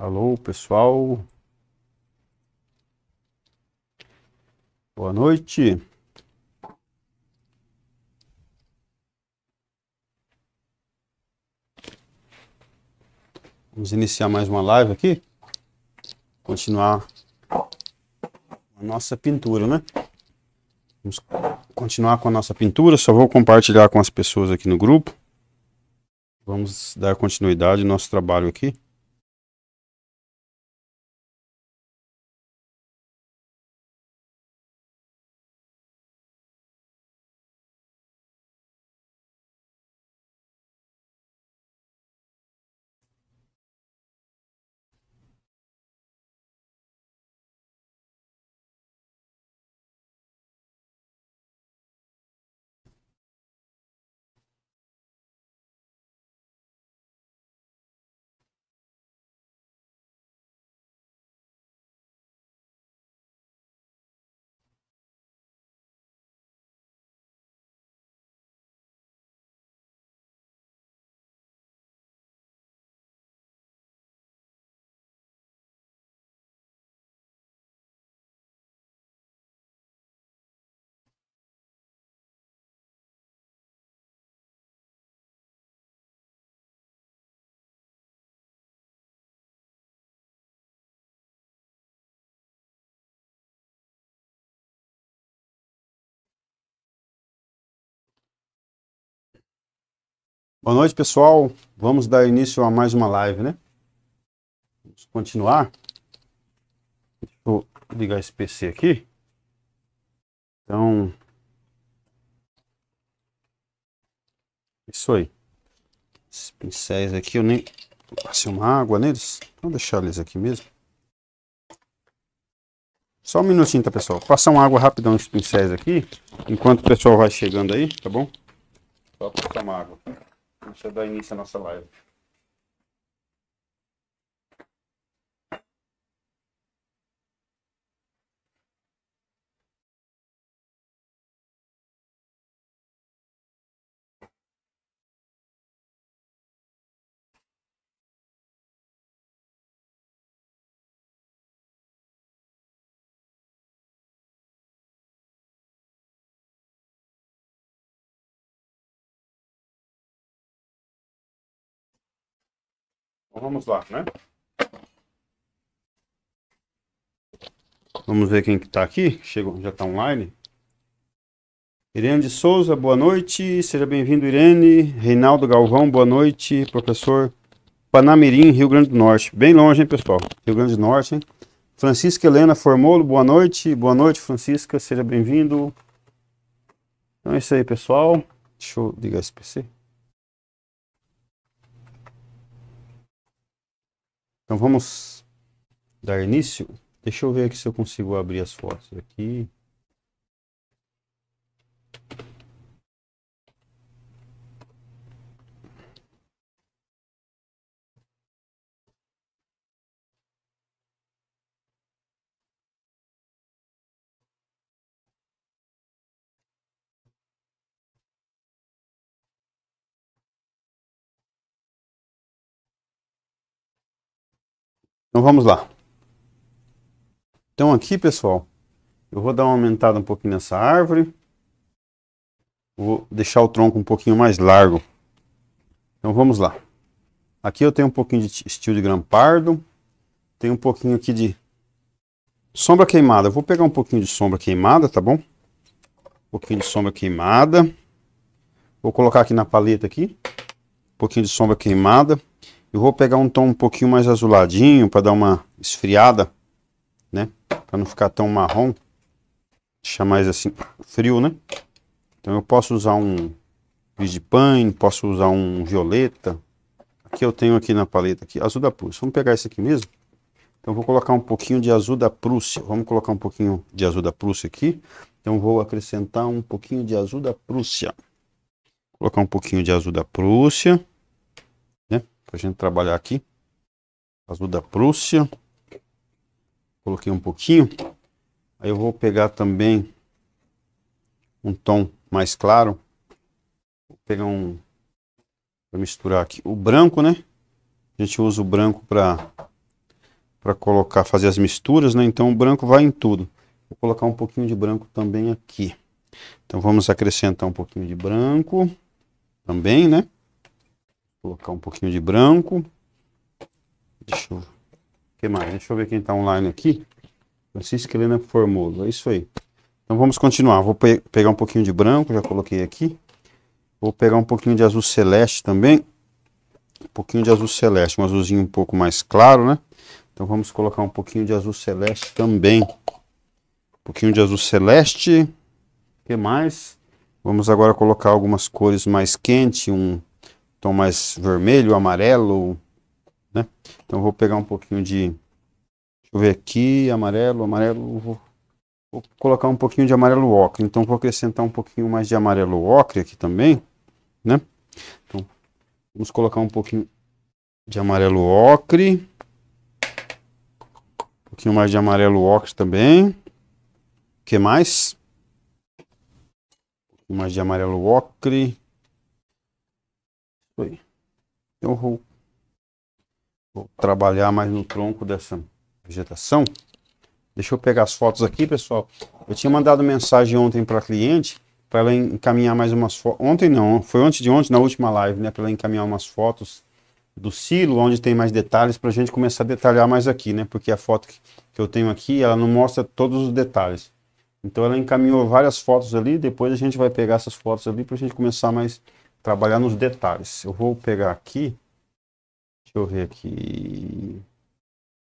Alô, pessoal. Boa noite. Vamos iniciar mais uma live aqui. Continuar a nossa pintura, né? Vamos continuar com a nossa pintura. Só vou compartilhar com as pessoas aqui no grupo. Vamos dar continuidade ao nosso trabalho aqui. Boa noite, pessoal. Vamos dar início a mais uma live, né? Vamos continuar. Deixa eu ligar esse PC aqui. Então. Isso aí. Esses pincéis aqui eu nem. Passei uma água neles. Vou deixar eles aqui mesmo. Só um minutinho, tá, pessoal? Passar uma água rapidão nos pincéis aqui. Enquanto o pessoal vai chegando aí, tá bom? Só passar uma água aqui. Deixa eu dar início à nossa live. Então, vamos lá, né? Vamos ver quem que tá aqui. Chegou, já está online. Irene de Souza, boa noite. Seja bem-vindo, Irene. Reinaldo Galvão, boa noite. Professor Panamirim, Rio Grande do Norte. Bem longe, hein, pessoal? Rio Grande do Norte, hein? Francisca Helena Formolo, boa noite. Boa noite, Francisca. Seja bem-vindo. Então é isso aí, pessoal. Deixa eu ligar esse PC. Então vamos dar início. Deixa eu ver aqui se eu consigo abrir as fotos aqui. Então vamos lá. Então aqui, pessoal, eu vou dar uma aumentada um pouquinho nessa árvore. Vou deixar o tronco um pouquinho mais largo. Então vamos lá. Aqui eu tenho um pouquinho de estilo de grampardo. Tem um pouquinho aqui de sombra queimada. Eu vou pegar um pouquinho de sombra queimada, tá bom? Um pouquinho de sombra queimada. Vou colocar aqui na paleta aqui. Um pouquinho de sombra queimada. Eu vou pegar um tom um pouquinho mais azuladinho para dar uma esfriada, né? Para não ficar tão marrom. Deixar mais assim frio, né? Então eu posso usar um vidipane, posso usar um violeta. Aqui eu tenho aqui na paleta aqui, azul da Prússia. Vamos pegar esse aqui mesmo? Então vou colocar um pouquinho de azul da Prússia. Vamos colocar um pouquinho de azul da Prússia aqui. Então vou acrescentar um pouquinho de azul da Prússia. Vou colocar um pouquinho de azul da Prússia para a gente trabalhar aqui. Azul da Prússia. Coloquei um pouquinho. Aí eu vou pegar também um tom mais claro. Vou pegar um... Vou misturar aqui o branco, né? A gente usa o branco para para colocar, fazer as misturas, né? Então o branco vai em tudo. Vou colocar um pouquinho de branco também aqui. Então vamos acrescentar um pouquinho de branco também, né? Colocar um pouquinho de branco. Deixa eu... que mais? Deixa eu ver quem está online aqui. Francisco Helena Formoso, é isso aí. Então vamos continuar. Vou pe pegar um pouquinho de branco, já coloquei aqui. Vou pegar um pouquinho de azul celeste também. Um pouquinho de azul celeste, um azulzinho um pouco mais claro, né? Então vamos colocar um pouquinho de azul celeste também. Um pouquinho de azul celeste. O que mais? Vamos agora colocar algumas cores mais quentes, um tom mais vermelho, amarelo, né? Então vou pegar um pouquinho de, deixa eu ver aqui, amarelo, amarelo, vou, vou colocar um pouquinho de amarelo ocre. Então vou acrescentar um pouquinho mais de amarelo ocre aqui também, né? Então vamos colocar um pouquinho de amarelo ocre, um pouquinho mais de amarelo ocre também. O que mais? Um pouquinho mais de amarelo ocre. Foi. Então, eu vou, vou trabalhar mais no tronco dessa vegetação. Deixa eu pegar as fotos aqui, pessoal. Eu tinha mandado mensagem ontem para a cliente para ela encaminhar mais umas fotos. Ontem não, foi antes de ontem, na última live, né? Para ela encaminhar umas fotos do silo, onde tem mais detalhes, para a gente começar a detalhar mais aqui, né? Porque a foto que eu tenho aqui, ela não mostra todos os detalhes. Então ela encaminhou várias fotos ali, depois a gente vai pegar essas fotos ali para a gente começar mais trabalhar nos detalhes. Eu vou pegar aqui, deixa eu ver aqui,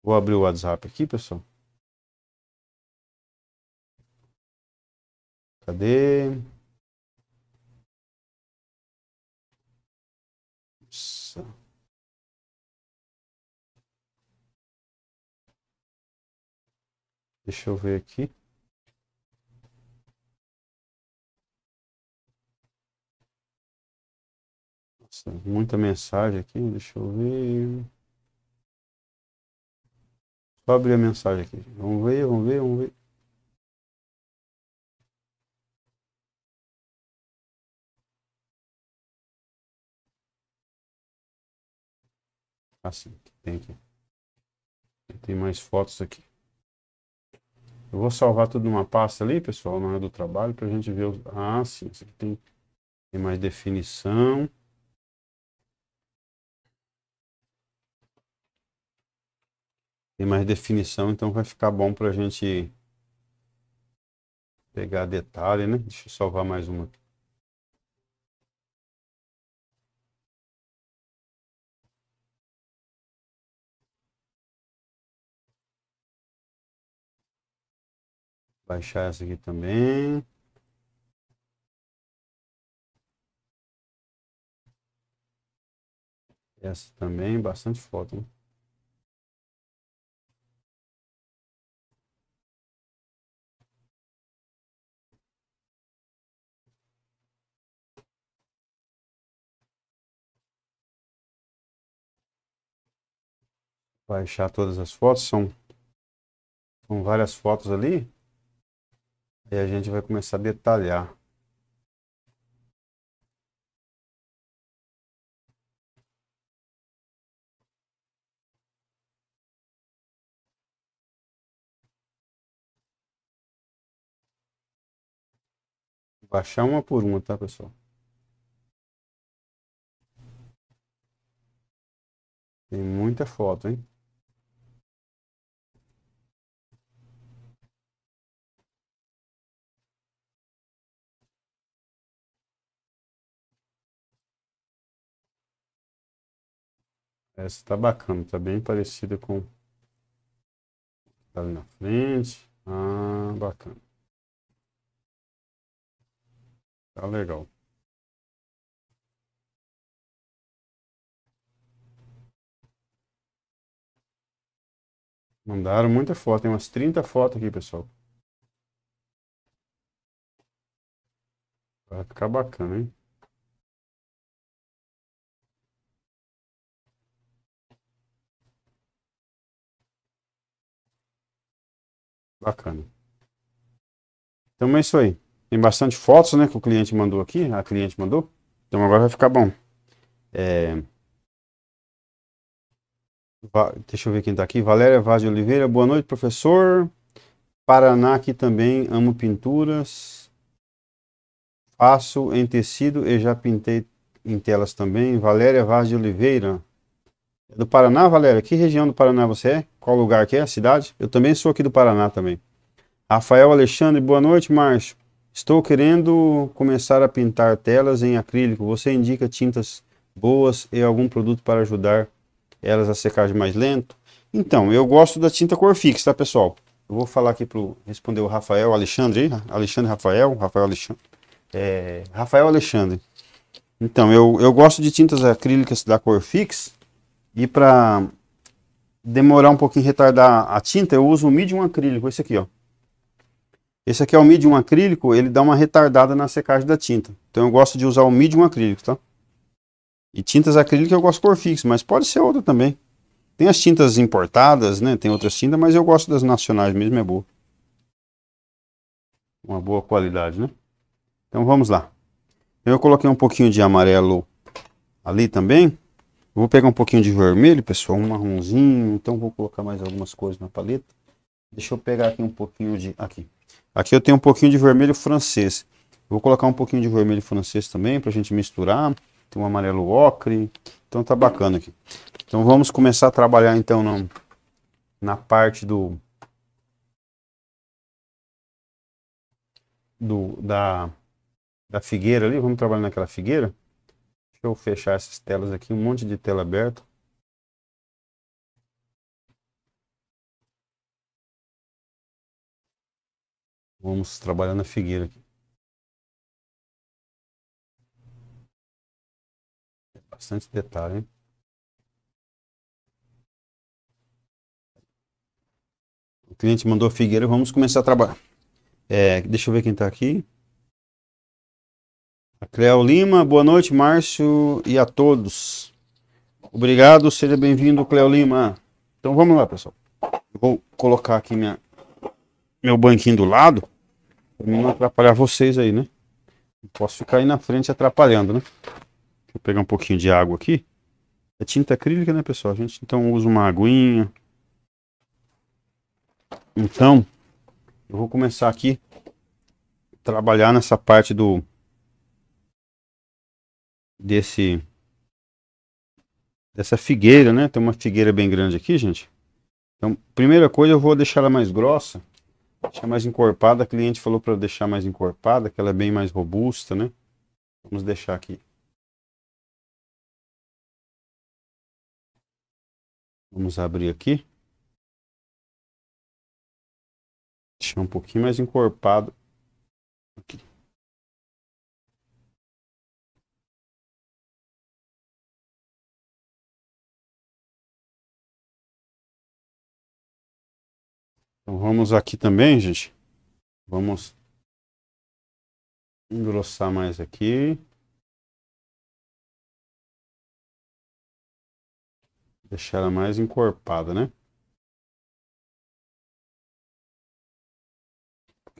vou abrir o WhatsApp aqui, pessoal. Cadê? Nossa. Deixa eu ver aqui. Nossa, muita mensagem aqui. Deixa eu ver. Vou abrir a mensagem aqui. Vamos ver, vamos ver, vamos ver. Assim, tem aqui. Tem mais fotos aqui. Eu vou salvar tudo numa pasta ali, pessoal, na hora do trabalho, para a gente ver. Ah, sim, isso aqui tem, tem mais definição. tem mais definição, então vai ficar bom para a gente pegar detalhe, né? Deixa eu salvar mais uma aqui. Baixar essa aqui também. Essa também, bastante foto, né? baixar todas as fotos, são, são várias fotos ali. E a gente vai começar a detalhar. baixar uma por uma, tá, pessoal? Tem muita foto, hein? Essa tá bacana, tá bem parecida com tá ali na frente. Ah, bacana. Tá legal. Mandaram muita foto, tem umas 30 fotos aqui, pessoal. Vai ficar bacana, hein? Bacana. Então é isso aí. Tem bastante fotos, né, que o cliente mandou aqui, a cliente mandou. Então agora vai ficar bom. É... Deixa eu ver quem tá aqui. Valéria Vaz de Oliveira. Boa noite, professor. Paraná aqui também. Amo pinturas. Faço em tecido e já pintei em telas também. Valéria Vaz de Oliveira. É do Paraná, Valéria? Que região do Paraná você é? Qual lugar que é? A cidade? Eu também sou aqui do Paraná também. Rafael Alexandre, boa noite, Márcio. Estou querendo começar a pintar telas em acrílico. Você indica tintas boas e algum produto para ajudar elas a secar mais lento? Então, eu gosto da tinta cor fixa, tá, pessoal? Eu vou falar aqui para responder o Rafael Alexandre, Alexandre Rafael, Rafael Alexandre. É, Rafael Alexandre. Então, eu, eu gosto de tintas acrílicas da cor fixa, e para demorar um pouquinho, retardar a tinta, eu uso o medium acrílico, esse aqui, ó. Esse aqui é o medium acrílico, ele dá uma retardada na secagem da tinta. Então eu gosto de usar o medium acrílico, tá? E tintas acrílicas eu gosto por fixo mas pode ser outra também. Tem as tintas importadas, né? Tem outras tintas, mas eu gosto das nacionais mesmo, é boa. Uma boa qualidade, né? Então vamos lá. Eu coloquei um pouquinho de amarelo ali também. Eu vou pegar um pouquinho de vermelho, pessoal, um marronzinho. Então vou colocar mais algumas cores na paleta. Deixa eu pegar aqui um pouquinho de... Aqui. Aqui eu tenho um pouquinho de vermelho francês. Vou colocar um pouquinho de vermelho francês também para a gente misturar. Tem um amarelo ocre. Então tá bacana aqui. Então vamos começar a trabalhar então na, na parte do... do da, da figueira ali. Vamos trabalhar naquela figueira eu fechar essas telas aqui, um monte de tela aberta. Vamos trabalhar na figueira aqui. É bastante detalhe, hein? O cliente mandou a figueira, vamos começar a trabalhar. É, deixa eu ver quem está aqui. A Cleo Lima, boa noite, Márcio e a todos. Obrigado, seja bem-vindo, Cleo Lima. Então vamos lá, pessoal. vou colocar aqui minha, meu banquinho do lado, para não atrapalhar vocês aí, né? Não posso ficar aí na frente atrapalhando, né? Vou pegar um pouquinho de água aqui. É tinta acrílica, né, pessoal? A gente então usa uma aguinha. Então, eu vou começar aqui a trabalhar nessa parte do desse dessa figueira, né? Tem uma figueira bem grande aqui, gente. Então, primeira coisa, eu vou deixar ela mais grossa, deixar mais encorpada. A cliente falou para deixar mais encorpada, que ela é bem mais robusta, né? Vamos deixar aqui. Vamos abrir aqui. Deixar um pouquinho mais encorpado. Aqui. Então vamos aqui também, gente. Vamos engrossar mais aqui. Deixar ela mais encorpada, né?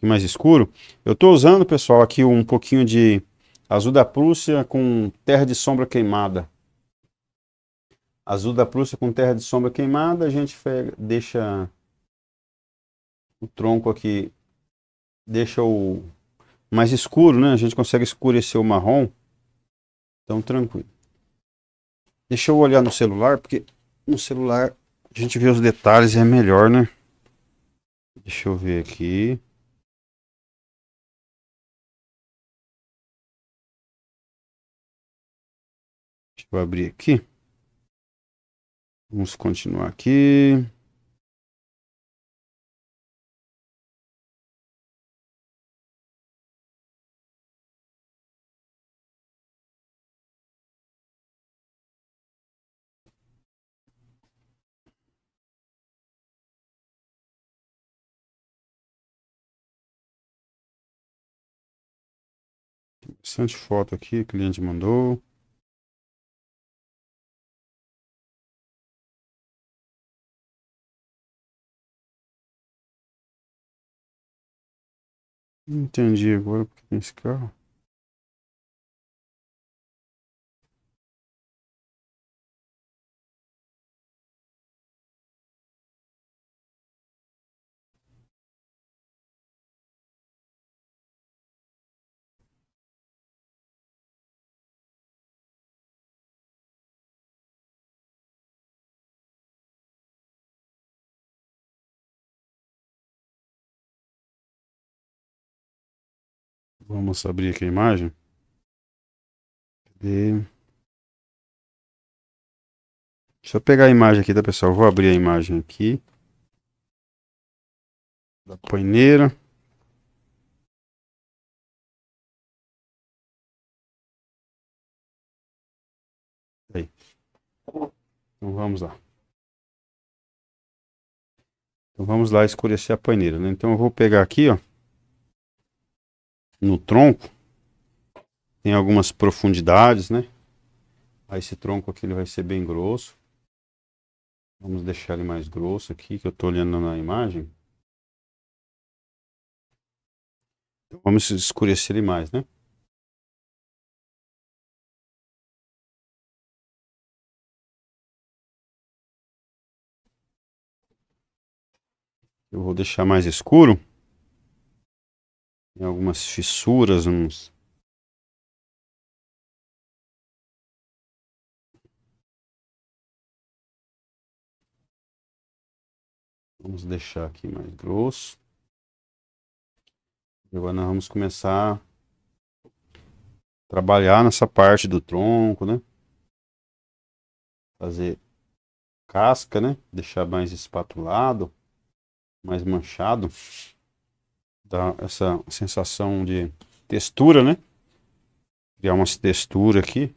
Um mais escuro. Eu estou usando, pessoal, aqui um pouquinho de azul da Prússia com terra de sombra queimada. Azul da Prússia com terra de sombra queimada, a gente deixa o tronco aqui deixa o mais escuro, né? A gente consegue escurecer o marrom. Então, tranquilo. Deixa eu olhar no celular, porque no celular a gente vê os detalhes e é melhor, né? Deixa eu ver aqui. Deixa eu abrir aqui. Vamos continuar aqui. Bastante foto aqui, o cliente mandou. Entendi agora porque tem esse carro. Vamos abrir aqui a imagem. Cadê? Deixa eu pegar a imagem aqui, tá, pessoal? Vou abrir a imagem aqui. Da paineira. Aí. Então vamos lá. Então vamos lá escurecer a paineira, né? Então eu vou pegar aqui, ó no tronco, tem algumas profundidades, né? Aí esse tronco aqui ele vai ser bem grosso. Vamos deixar ele mais grosso aqui, que eu estou olhando na imagem. Então, vamos escurecer ele mais, né? Eu vou deixar mais escuro. Tem algumas fissuras, uns. Vamos deixar aqui mais grosso. Agora nós vamos começar a trabalhar nessa parte do tronco, né? Fazer casca, né? Deixar mais espatulado, mais manchado. Dá essa sensação de textura, né? Criar uma textura aqui.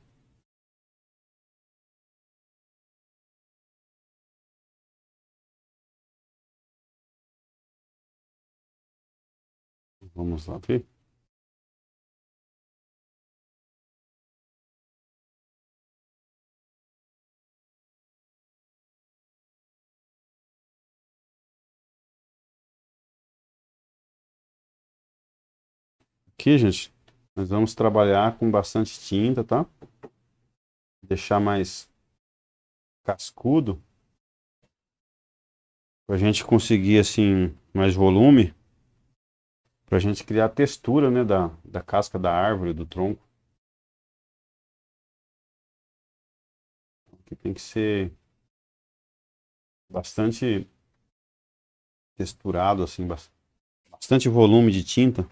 Vamos lá ver. Aqui, gente, nós vamos trabalhar com bastante tinta, tá? Deixar mais cascudo. Pra gente conseguir, assim, mais volume. Pra gente criar a textura, né, da, da casca da árvore, do tronco. Aqui tem que ser bastante texturado, assim, bastante volume de tinta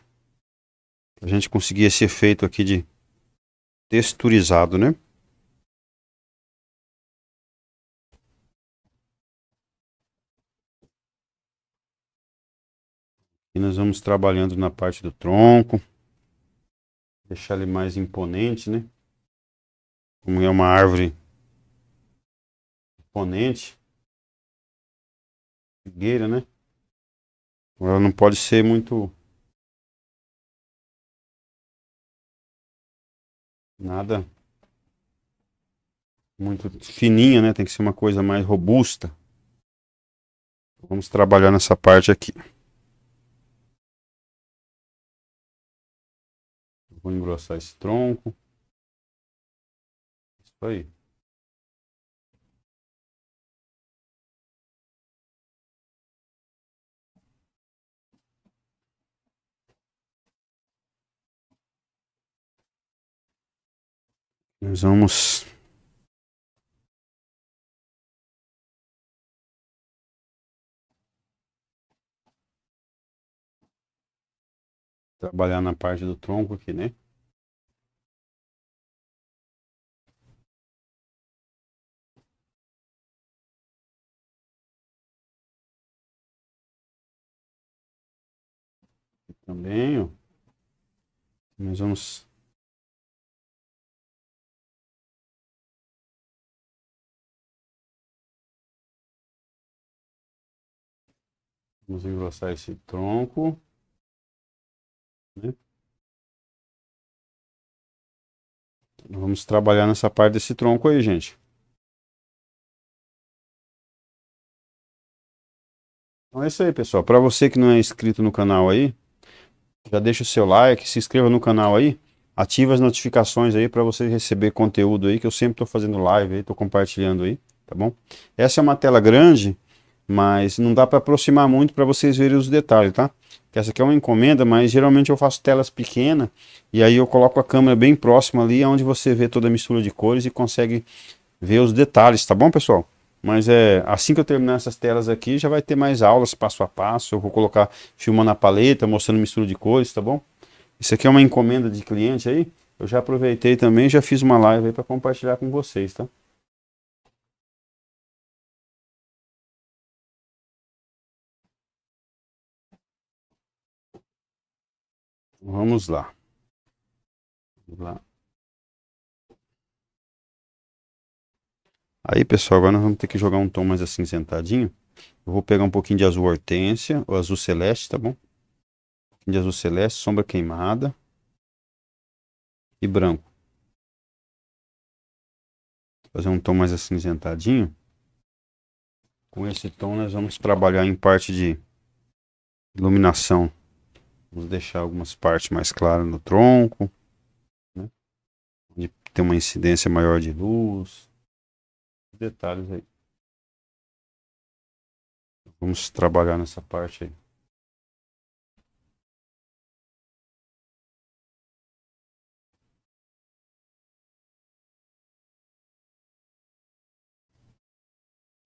a gente conseguir esse efeito aqui de texturizado, né? E nós vamos trabalhando na parte do tronco, deixar ele mais imponente, né? Como é uma árvore imponente, figueira, né? Ela não pode ser muito Nada muito fininha, né? Tem que ser uma coisa mais robusta. Vamos trabalhar nessa parte aqui. Vou engrossar esse tronco. Isso aí. Nós vamos trabalhar na parte do tronco aqui, né? também, ó. Nós vamos Vamos engrossar esse tronco. Né? Então, vamos trabalhar nessa parte desse tronco aí, gente. Então é isso aí, pessoal. Para você que não é inscrito no canal aí, já deixa o seu like, se inscreva no canal aí, ativa as notificações aí para você receber conteúdo aí que eu sempre estou fazendo live aí, estou compartilhando aí, tá bom? Essa é uma tela grande mas não dá para aproximar muito para vocês verem os detalhes, tá? Que essa aqui é uma encomenda, mas geralmente eu faço telas pequenas e aí eu coloco a câmera bem próxima ali, onde você vê toda a mistura de cores e consegue ver os detalhes, tá bom, pessoal? Mas é assim que eu terminar essas telas aqui, já vai ter mais aulas passo a passo. Eu vou colocar filmando a paleta, mostrando mistura de cores, tá bom? Isso aqui é uma encomenda de cliente aí. Eu já aproveitei também, já fiz uma live aí para compartilhar com vocês, tá? Vamos lá. Vamos lá. Aí, pessoal, agora nós vamos ter que jogar um tom mais acinzentadinho. Eu vou pegar um pouquinho de azul hortênsia, ou azul celeste, tá bom? Um pouquinho de azul celeste, sombra queimada e branco. Fazer um tom mais acinzentadinho. Com esse tom nós vamos trabalhar em parte de iluminação. Vamos deixar algumas partes mais claras no tronco, né? onde tem uma incidência maior de luz, detalhes aí. Vamos trabalhar nessa parte aí.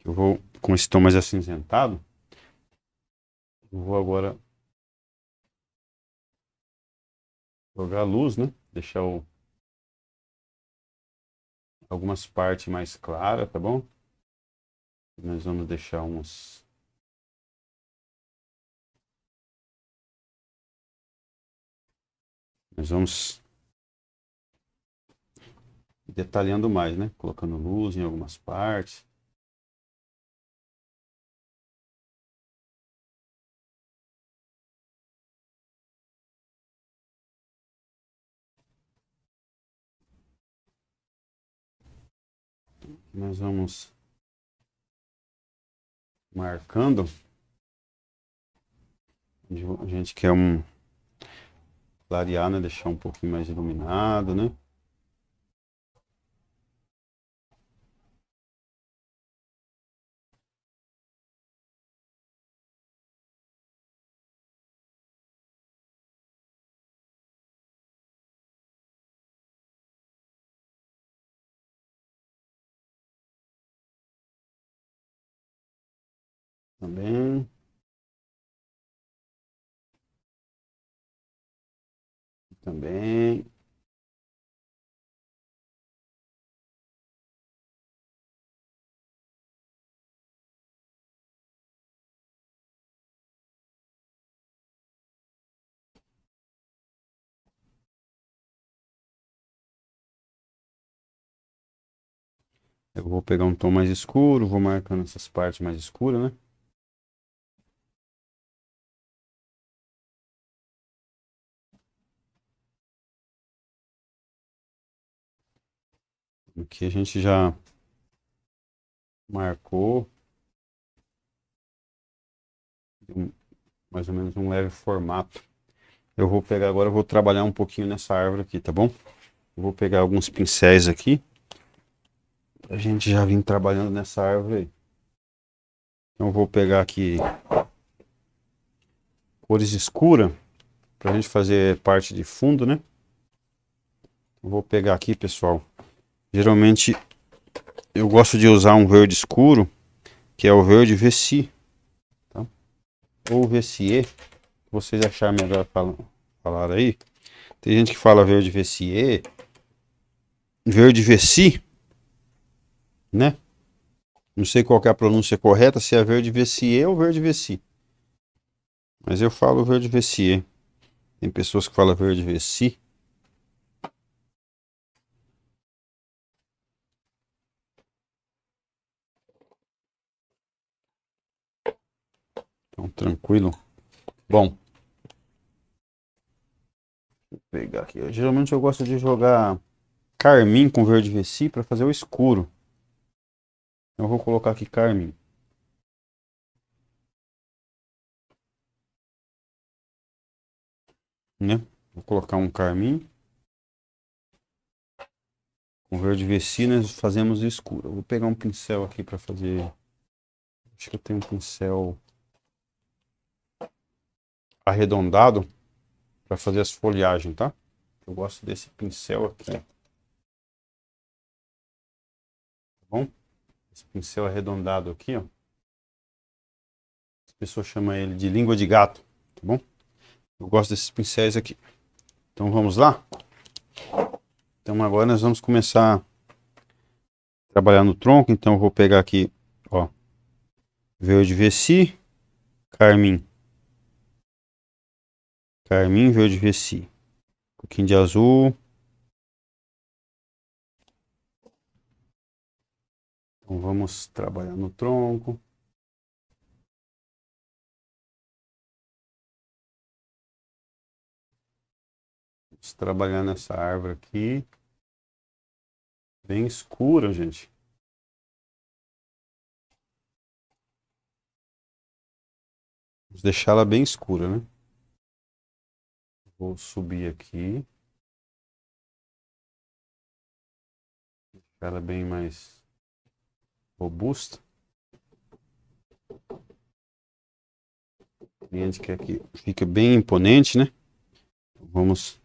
Eu vou com esse tom mais acinzentado. Eu vou agora jogar a luz, né? Deixar o... algumas partes mais claras, tá bom? Nós vamos deixar uns... Nós vamos detalhando mais, né? Colocando luz em algumas partes. Nós vamos marcando a gente quer um clarear, né? Deixar um pouquinho mais iluminado, né? Também. Também. Eu vou pegar um tom mais escuro, vou marcando essas partes mais escuras, né? O que a gente já marcou. mais ou menos um leve formato. Eu vou pegar agora, eu vou trabalhar um pouquinho nessa árvore aqui, tá bom? Eu vou pegar alguns pincéis aqui. Pra gente já vir trabalhando nessa árvore Então Então vou pegar aqui cores escura para a gente fazer parte de fundo, né? Vou pegar aqui, pessoal, Geralmente eu gosto de usar um verde escuro, que é o verde Vessi, tá? ou Vessie, vocês acharem melhor falar, aí. Tem gente que fala verde vce, verde vce, né? Não sei qual é a pronúncia correta, se é verde vce ou verde Vessi. Mas eu falo verde vce. Tem pessoas que falam verde vce. Então, tranquilo. Bom. Deixa eu pegar aqui. Eu, geralmente eu gosto de jogar carmim com verde veci para fazer o escuro. Eu vou colocar aqui carmim. Né? Vou colocar um carmim. Com verde veci nós fazemos escuro. Eu vou pegar um pincel aqui para fazer... Acho que eu tenho um pincel arredondado para fazer as folhagens, tá? Eu gosto desse pincel aqui. Tá bom? Esse pincel arredondado aqui, ó. As pessoas chamam ele de língua de gato, tá bom? Eu gosto desses pincéis aqui. Então vamos lá? Então agora nós vamos começar a trabalhar no tronco. Então eu vou pegar aqui, ó, verde VC. carmim Carmim verde Reci. Um pouquinho de azul. Então vamos trabalhar no tronco. Vamos trabalhar nessa árvore aqui. Bem escura, gente. Vamos deixar ela bem escura, né? Vou subir aqui. Deixar ela é bem mais robusta. O cliente quer que fique bem imponente, né? Então, vamos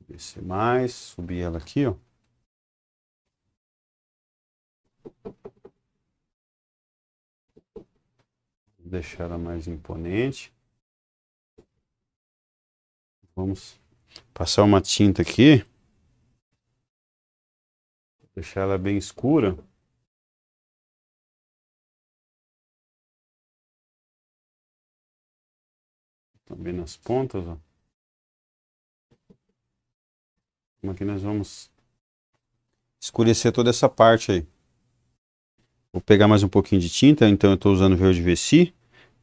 descer mais, subir ela aqui, ó. deixar ela mais imponente. Vamos passar uma tinta aqui. Deixar ela bem escura. Também nas pontas, ó. Como aqui é nós vamos escurecer toda essa parte aí. Vou pegar mais um pouquinho de tinta, então eu estou usando verde vessi,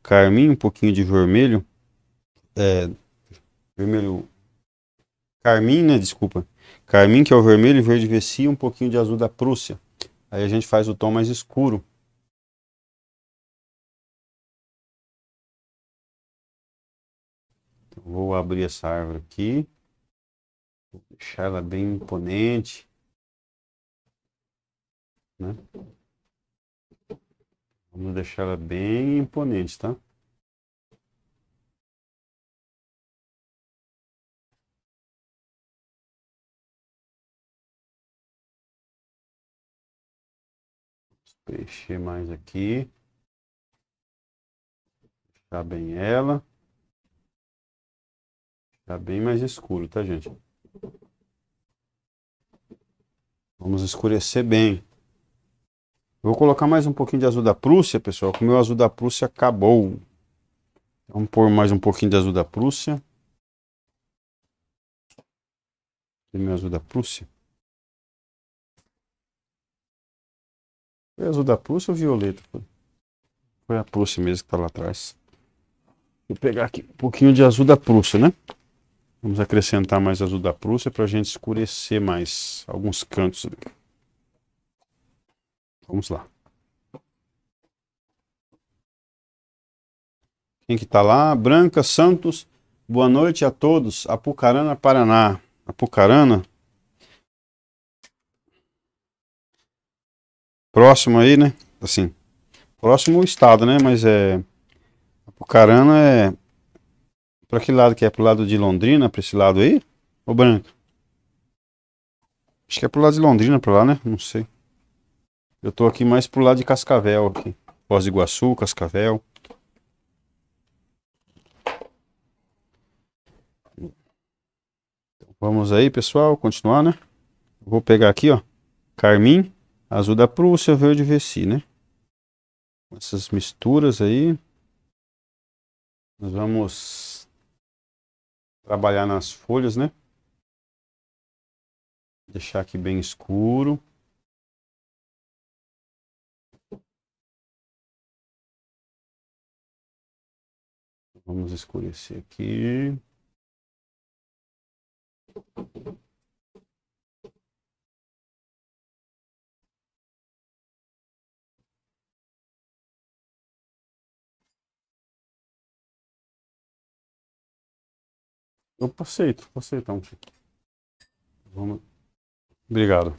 carmim, um pouquinho de vermelho, é, vermelho carmim, né? Desculpa. Carmim, que é o vermelho, e verde vessia, um pouquinho de azul da Prússia. Aí a gente faz o tom mais escuro. Então, vou abrir essa árvore aqui. Vou deixar ela bem imponente. Né? Vamos deixar ela bem imponente, tá? Fechei mais aqui. Fechar bem ela. Tá bem mais escuro, tá, gente? Vamos escurecer bem. Vou colocar mais um pouquinho de azul da Prússia, pessoal, que o meu azul da Prússia acabou. Vamos pôr mais um pouquinho de azul da Prússia. Tem meu azul da Prússia. Foi azul da Prússia ou violeta? Foi, a Prússia mesmo que está lá atrás. Vou pegar aqui um pouquinho de azul da Prússia, né? Vamos acrescentar mais azul da Prússia para a gente escurecer mais alguns cantos. Vamos lá. Quem que tá lá? Branca Santos. Boa noite a todos. Apucarana, Paraná. Apucarana, próximo aí, né? Assim, próximo o estado, né? Mas é. Apucarana é. Para que lado que é? Pro lado de Londrina, para esse lado aí? Ô Branco? Acho que é pro lado de Londrina, pra lá, né? Não sei. Eu tô aqui mais pro lado de Cascavel aqui. Foz do Iguaçu, Cascavel. Então, vamos aí, pessoal, continuar, né? Vou pegar aqui, ó. Carmim. Azul da Prússia, verde Vessi, né? Essas misturas aí. Nós vamos trabalhar nas folhas, né? Deixar aqui bem escuro. Vamos escurecer aqui. Eu posso vou aceitar é um tipo. Vamos. Obrigado.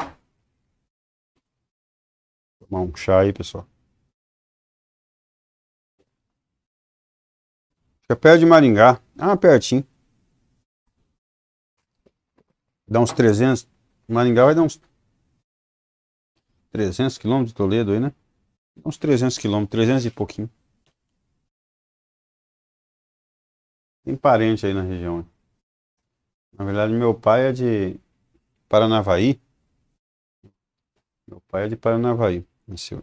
Vou tomar um chá aí, pessoal. Fica perto de Maringá. Ah, pertinho. Dá uns 300. Maringá vai dar uns 300 quilômetros de Toledo aí, né? Uns 300 quilômetros, 300 e pouquinho. Tem parente aí na região. Na verdade, meu pai é de Paranavaí. Meu pai é de Paranavaí, nasceu.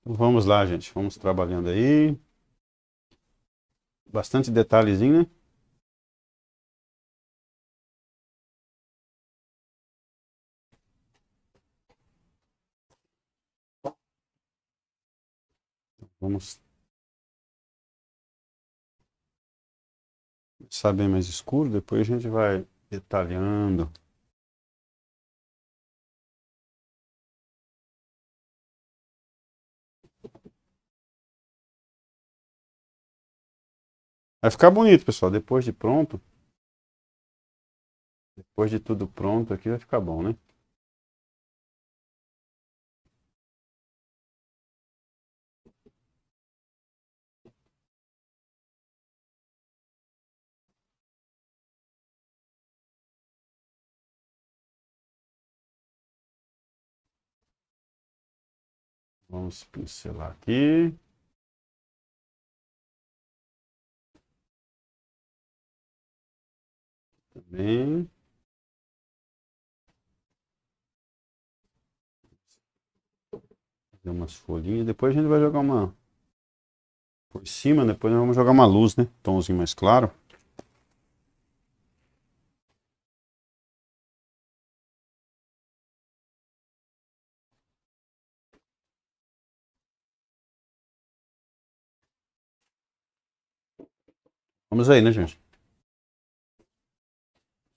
Então, vamos lá, gente. Vamos trabalhando aí. Bastante detalhezinho, né? Vamos começar bem mais escuro, depois a gente vai detalhando. Vai ficar bonito, pessoal. Depois de pronto. Depois de tudo pronto aqui vai ficar bom, né? Vamos pincelar aqui. Também. Fazer umas folhinhas. Depois a gente vai jogar uma por cima, depois nós vamos jogar uma luz, né? Tomzinho mais claro. Vamos aí, né, gente?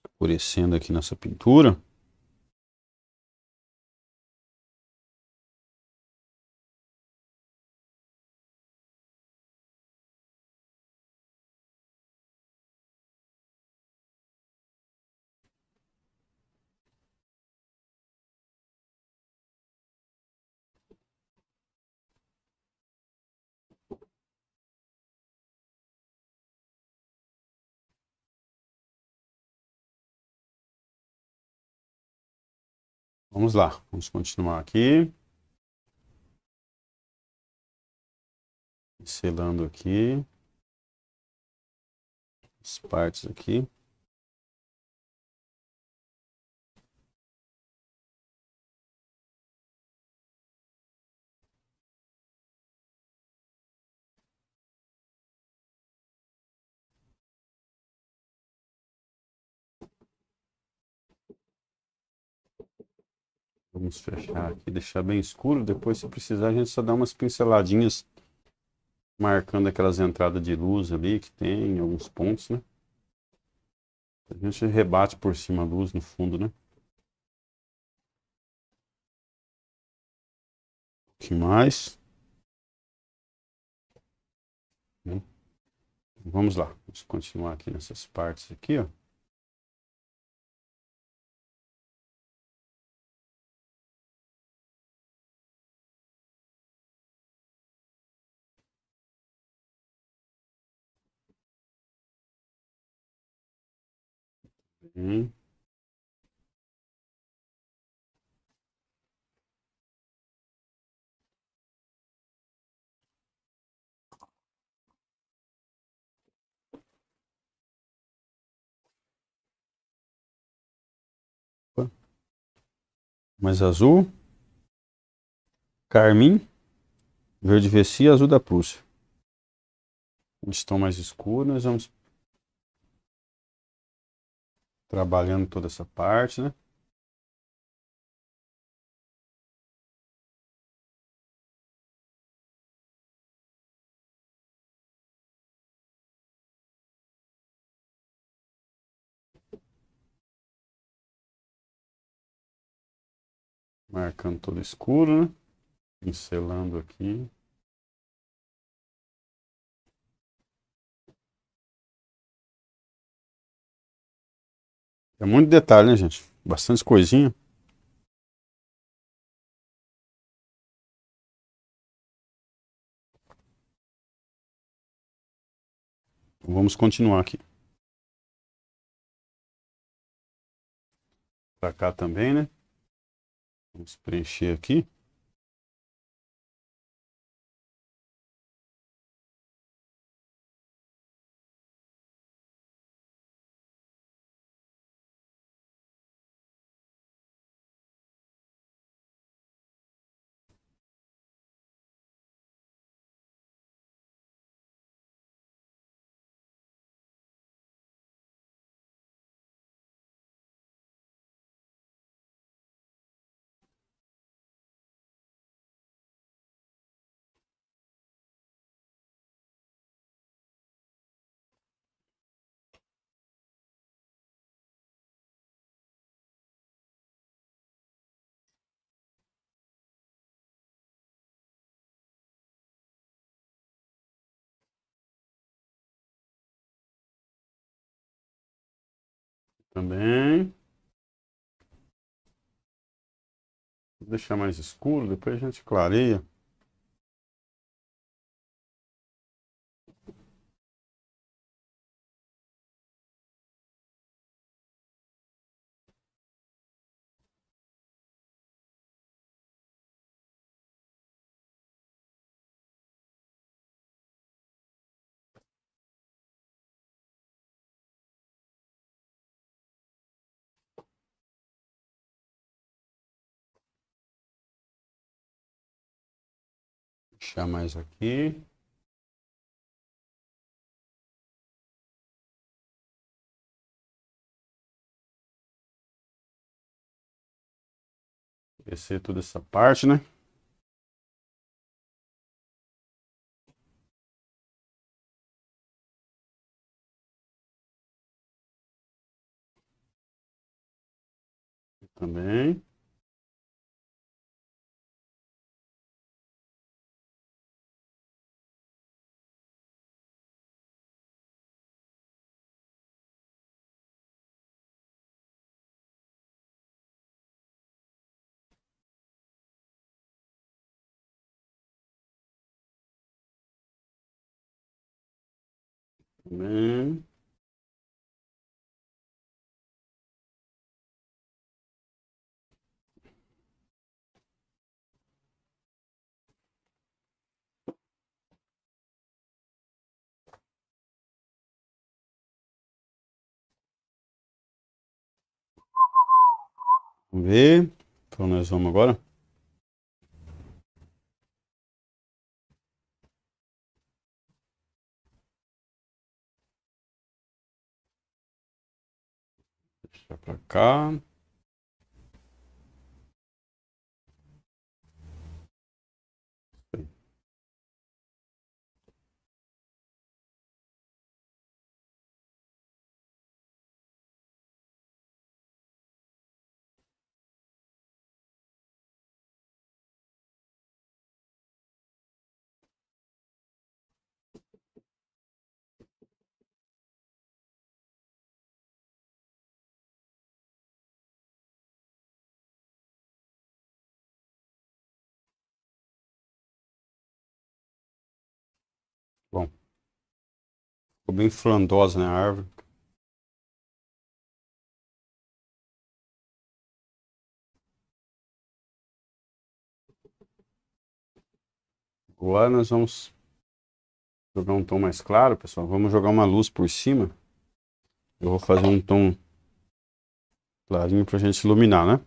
Escurecendo aqui nessa pintura. Vamos lá, vamos continuar aqui. Selando aqui. As partes aqui. Vamos fechar aqui, deixar bem escuro. Depois, se precisar, a gente só dá umas pinceladinhas marcando aquelas entradas de luz ali que tem em alguns pontos, né? A gente rebate por cima a luz no fundo, né? O que mais? Hum? Vamos lá, vamos continuar aqui nessas partes aqui, ó. Uhum. Mais azul. Carmim. Verde Vessia, azul da Prússia. estão mais escuras, vamos trabalhando toda essa parte, né? Marcando todo escuro, né? Pincelando aqui. É muito detalhe, né, gente? Bastante coisinha. vamos continuar aqui. Pra cá também, né? Vamos preencher aqui. Também. Vou deixar mais escuro, depois a gente clareia. Fechar mais aqui. Descer toda essa parte, né? Também. Man. Hum. Vamos ver então nós vamos agora. Пока-пока. Bom. Ficou bem flandosa, né, a árvore. Agora nós vamos jogar um tom mais claro, pessoal. Vamos jogar uma luz por cima. Eu vou fazer um tom clarinho para a gente iluminar, né?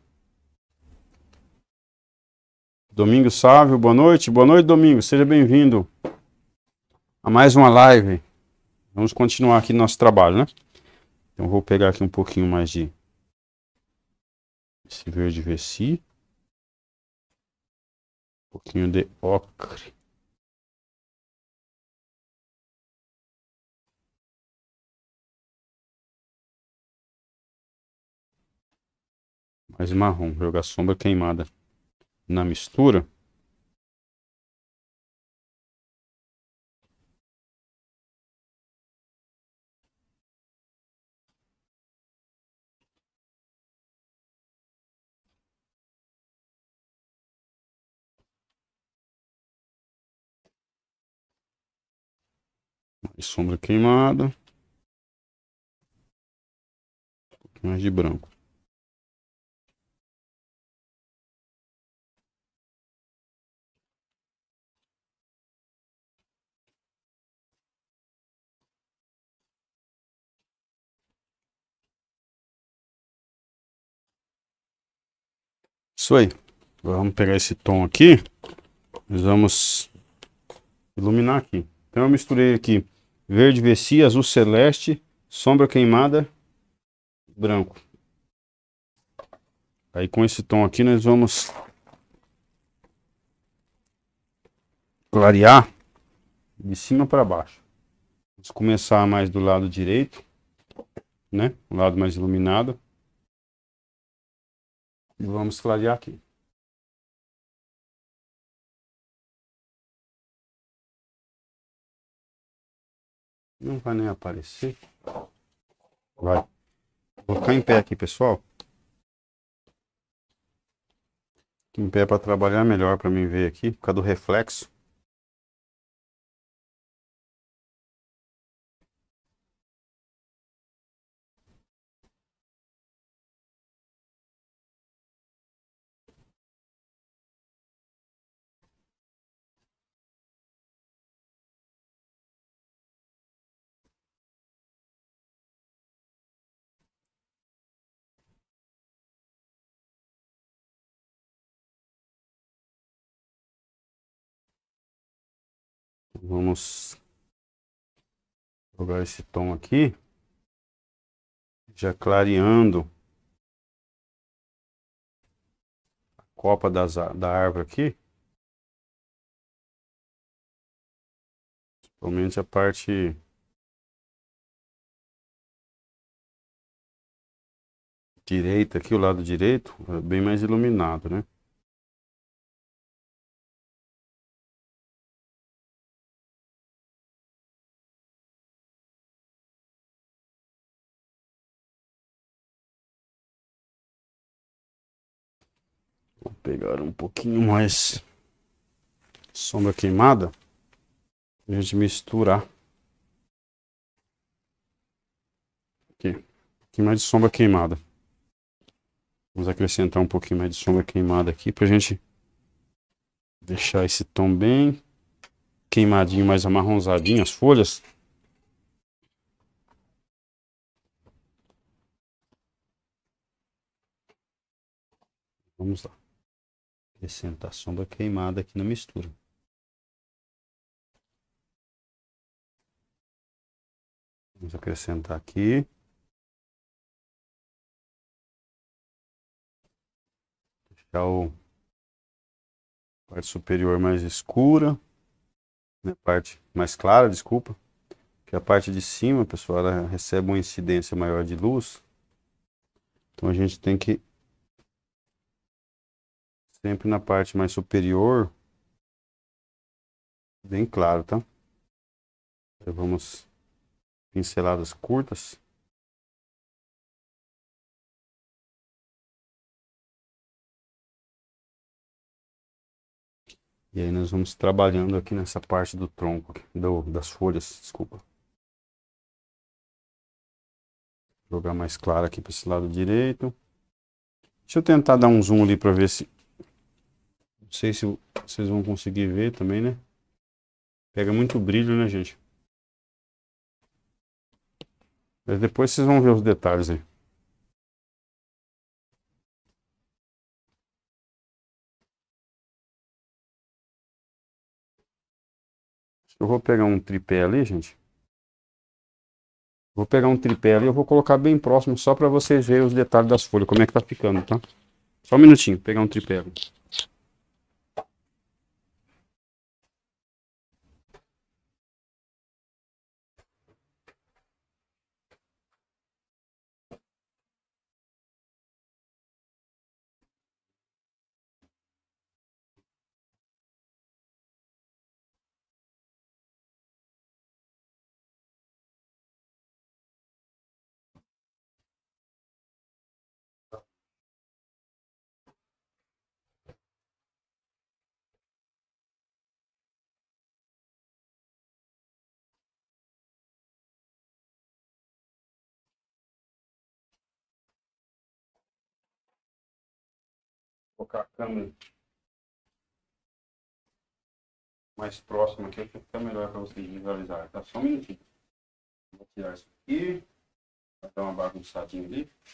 Domingo Sávio, boa noite. Boa noite, Domingo. Seja bem-vindo a mais uma live. Vamos continuar aqui nosso trabalho, né? Então vou pegar aqui um pouquinho mais de esse verde veci. Um pouquinho de ocre. Mais marrom, jogar sombra queimada na mistura. E sombra queimada. Um pouquinho mais de branco. Isso aí. vamos pegar esse tom aqui. Nós vamos iluminar aqui. Então eu misturei aqui verde vessi, azul celeste, sombra queimada, branco. Aí com esse tom aqui nós vamos clarear de cima para baixo. Vamos começar mais do lado direito, né? O lado mais iluminado. E vamos clarear aqui. Não vai nem aparecer. Vai. Vou ficar em pé aqui, pessoal. em pé para trabalhar melhor para mim ver aqui, por causa do reflexo. vamos jogar esse tom aqui, já clareando a copa das, da árvore aqui. Principalmente a parte direita aqui, o lado direito, é bem mais iluminado, né? Vou pegar um pouquinho mais sombra queimada. A gente misturar. Aqui. Um pouquinho mais de sombra queimada. Vamos acrescentar um pouquinho mais de sombra queimada aqui pra gente deixar esse tom bem queimadinho, mais amarronzadinho as folhas. Vamos lá acrescentar sombra queimada aqui na mistura. Vamos acrescentar aqui. Deixar o parte superior mais escura, né? parte mais clara, desculpa. Que a parte de cima, pessoal, ela recebe uma incidência maior de luz. Então a gente tem que sempre na parte mais superior, bem claro, tá? Então, vamos pinceladas curtas. E aí nós vamos trabalhando aqui nessa parte do tronco, do, das folhas, desculpa. Vou jogar mais claro aqui para esse lado direito. Deixa eu tentar dar um zoom ali para ver se não sei se vocês vão conseguir ver também, né? Pega muito brilho, né, gente? Mas depois vocês vão ver os detalhes aí. Eu vou pegar um tripé ali, gente. Vou pegar um tripé ali, e eu vou colocar bem próximo só para vocês verem os detalhes das folhas, como é que tá ficando, tá? Só um minutinho, pegar um tripé ali. colocar a câmera mais próxima aqui para ficar é melhor para vocês visualizarem. Tá só um minutinho. Vou tirar isso aqui. Vai dar uma bagunçadinha ali. Ficar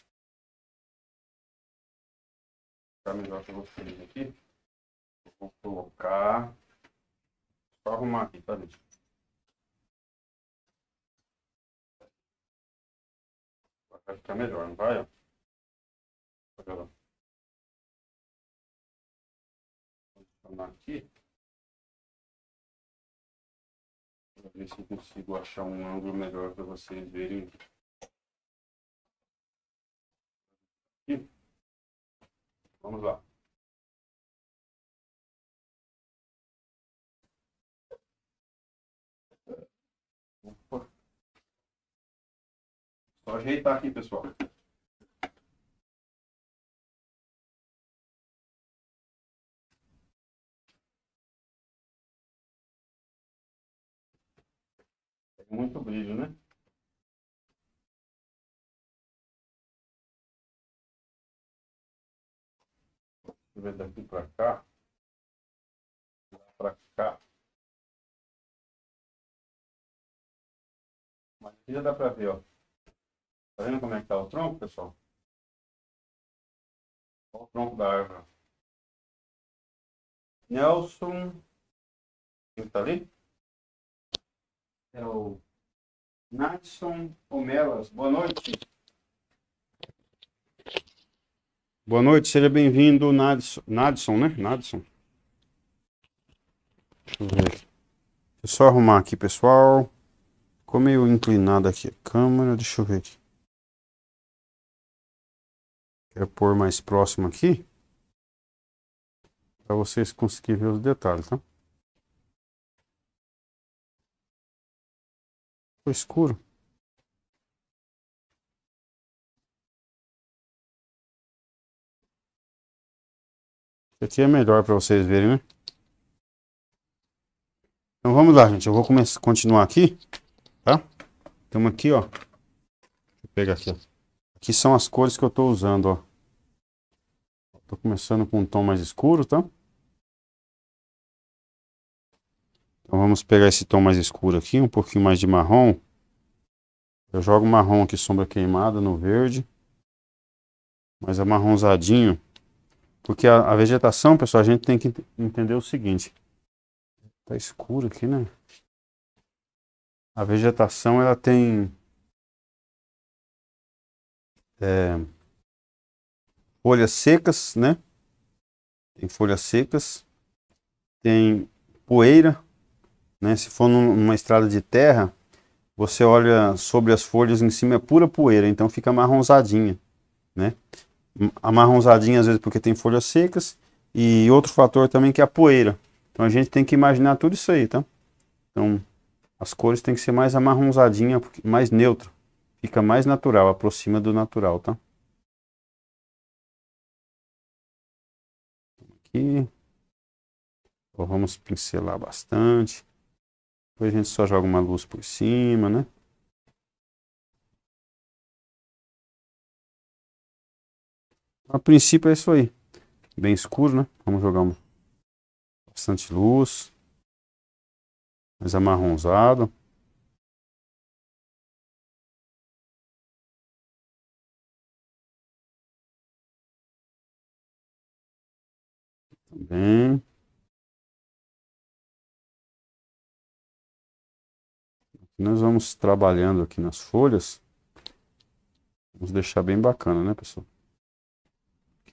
tá melhor para vocês aqui. vou colocar. Só arrumar aqui, tá gente? Vai ficar melhor, não vai? adicionar aqui. Para ver se eu consigo achar um ângulo melhor para vocês verem. Aqui. Vamos lá. Opa. Só ajeitar aqui, pessoal. muito brilho, né? Deixa eu ver daqui para cá. Para cá. Mas aqui já dá para ver, ó. Tá vendo como é que tá o tronco, pessoal? Olha o tronco da árvore. Nelson. Quem tá ali? é o Natson Omelas. Boa noite. Boa noite, seja bem-vindo, Nadson, Nadson, né? Nadson. Deixa eu ver. Deixa eu só arrumar aqui, pessoal. Ficou meio inclinada aqui a câmera. Deixa eu ver aqui. Quero pôr mais próximo aqui. Para vocês conseguirem ver os detalhes, tá? Ficou escuro. Aqui é melhor para vocês verem, né? Então vamos lá, gente. Eu vou começar, continuar aqui, tá? Estamos aqui, ó. Deixa eu pegar aqui, ó. Aqui são as cores que eu estou usando, ó. Tô começando com um tom mais escuro, tá? Então vamos pegar esse tom mais escuro aqui, um pouquinho mais de marrom. Eu jogo marrom aqui, sombra queimada no verde. Mas é marronzadinho. Porque a, a vegetação, pessoal, a gente tem que entender o seguinte. Tá escuro aqui, né? A vegetação, ela tem... É, folhas secas, né? Tem folhas secas. Tem poeira, né? Se for numa estrada de terra, você olha sobre as folhas em cima é pura poeira, então fica amarronzadinha, né? Amarronzadinha às vezes porque tem folhas secas e outro fator também que é a poeira. Então a gente tem que imaginar tudo isso aí, tá? Então as cores tem que ser mais amarronzadinha, mais neutra, fica mais natural, aproxima do natural, tá? Aqui. vamos pincelar bastante. Depois a gente só joga uma luz por cima, né? A princípio é isso aí. Bem escuro, né? Vamos jogar uma... bastante luz. Mais amarronzado. Também. Nós vamos trabalhando aqui nas folhas. Vamos deixar bem bacana, né, pessoal?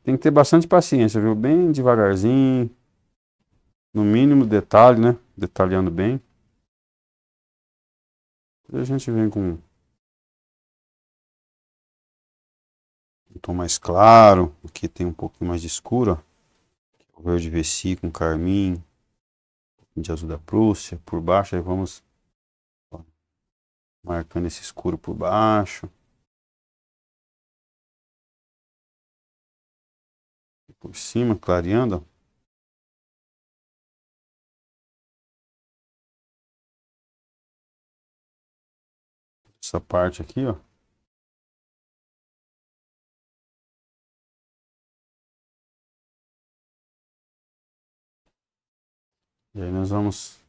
Tem que ter bastante paciência, viu? Bem devagarzinho. No mínimo detalhe, né? Detalhando bem. E a gente vem com um tom mais claro, aqui tem um pouquinho mais de escuro, ó. verde veci com carmim, de azul da Prússia, por baixo aí vamos marcando esse escuro por baixo. E por cima, clareando. Essa parte aqui, ó. E aí nós vamos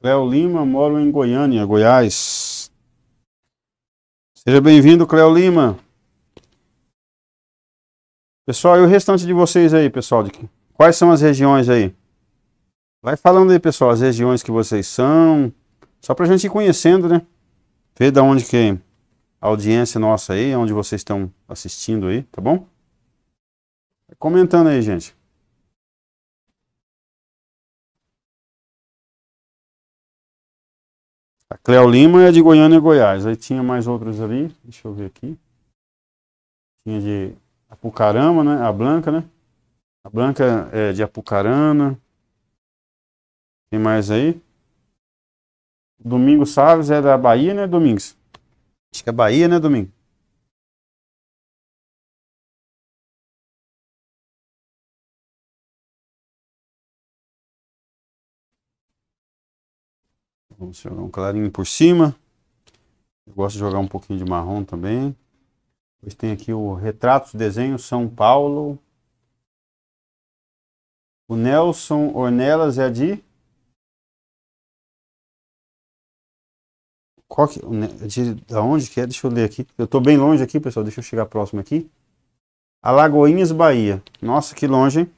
Cléo Lima, moro em Goiânia, Goiás. Seja bem-vindo, Cléo Lima. Pessoal, e o restante de vocês aí, pessoal? De... Quais são as regiões aí? Vai falando aí, pessoal, as regiões que vocês são. Só pra gente ir conhecendo, né? Ver da onde que a audiência nossa aí, onde vocês estão assistindo aí, tá bom? Vai comentando aí, gente. Cléo Lima é de Goiânia e Goiás. Aí tinha mais outros ali. Deixa eu ver aqui. Tinha de Apucarama, né? A Blanca, né? A Blanca é de Apucarana. Tem mais aí? Domingo Salles é da Bahia, né, Domingos? Acho que é Bahia, né, Domingos? Vamos jogar um clarinho por cima. Eu gosto de jogar um pouquinho de marrom também. Depois tem aqui o Retratos Desenho São Paulo. O Nelson Ornelas é de... Qual que... É é de, da onde que é? Deixa eu ler aqui. Eu estou bem longe aqui, pessoal. Deixa eu chegar próximo aqui. Alagoinhas, Bahia. Nossa, que longe, hein?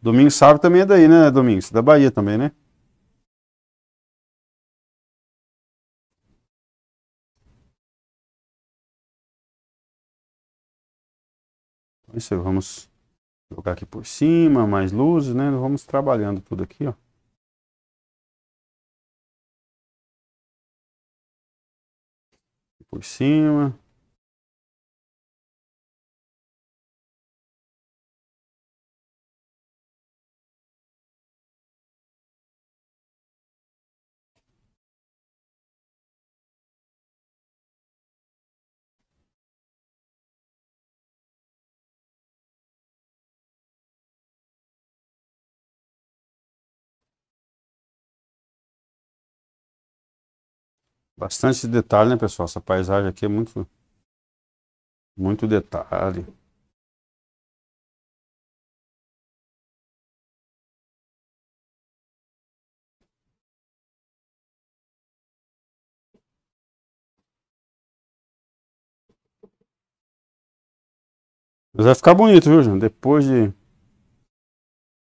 Domingos Sábio também é daí, né, Domingos? Da Bahia também, né? Isso, vamos jogar aqui por cima, mais luzes, né? Vamos trabalhando tudo aqui, ó. Por cima. Bastante detalhe, né, pessoal? Essa paisagem aqui é muito, muito detalhe. Mas vai ficar bonito, viu, João? Depois de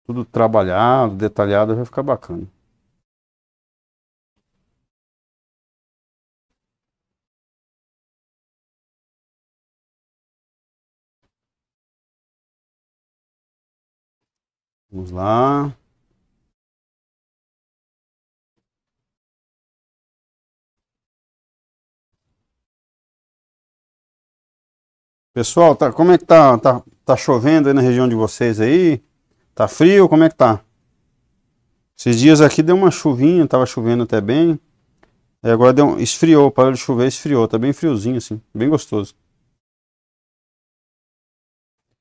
tudo trabalhado, detalhado, vai ficar bacana. Vamos lá. Pessoal, tá, como é que tá, tá? Tá chovendo aí na região de vocês aí? Tá frio? Como é que tá? Esses dias aqui deu uma chuvinha, tava chovendo até bem. E é, agora deu, esfriou, parou de chover, esfriou. Tá bem friozinho assim, bem gostoso.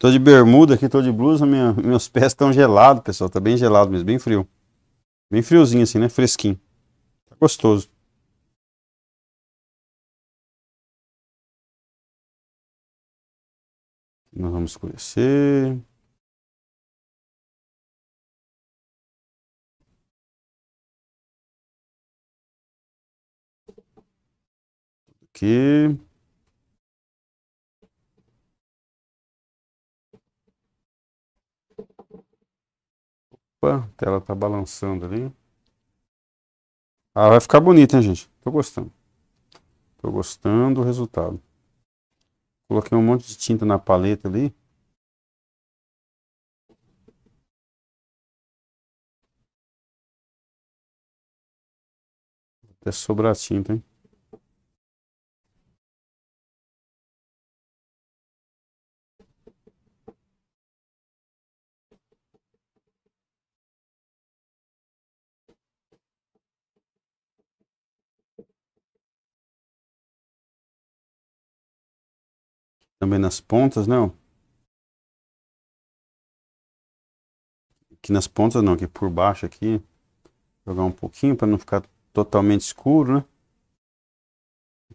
Tô de bermuda aqui, tô de blusa, minha, meus pés estão gelados, pessoal. Tá bem gelado mesmo, bem frio. Bem friozinho assim, né? Fresquinho. Tá gostoso. Nós vamos escurecer. Aqui. Opa, a tela tá balançando ali. Ah, vai ficar bonito, hein, gente? Tô gostando. Tô gostando do resultado. Coloquei um monte de tinta na paleta ali. Até sobrar tinta, hein? também nas pontas, não? Aqui nas pontas não, aqui por baixo aqui. Jogar um pouquinho para não ficar totalmente escuro, né?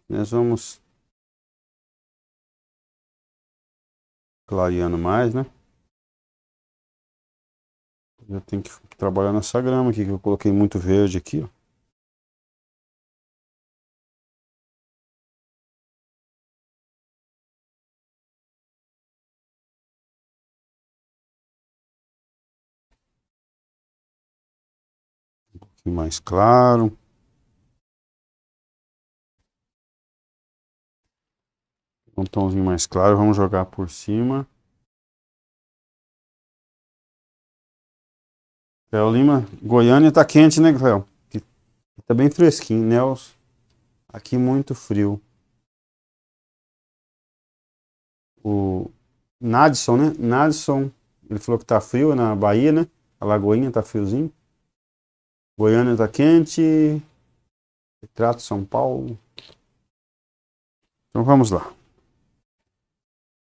Nós vamos clareando mais, né? Já tem que trabalhar nessa grama aqui, que eu coloquei muito verde aqui, ó. mais claro. Um tomzinho mais claro, vamos jogar por cima. Cléo Lima, Goiânia tá quente, né, Cléo? Tá bem fresquinho, Nels. Né, aqui muito frio. O Nadson, né? Nadson, ele falou que tá frio na Bahia, né? A Lagoinha tá friozinho. Goiânia está quente. Retrato São Paulo. Então vamos lá.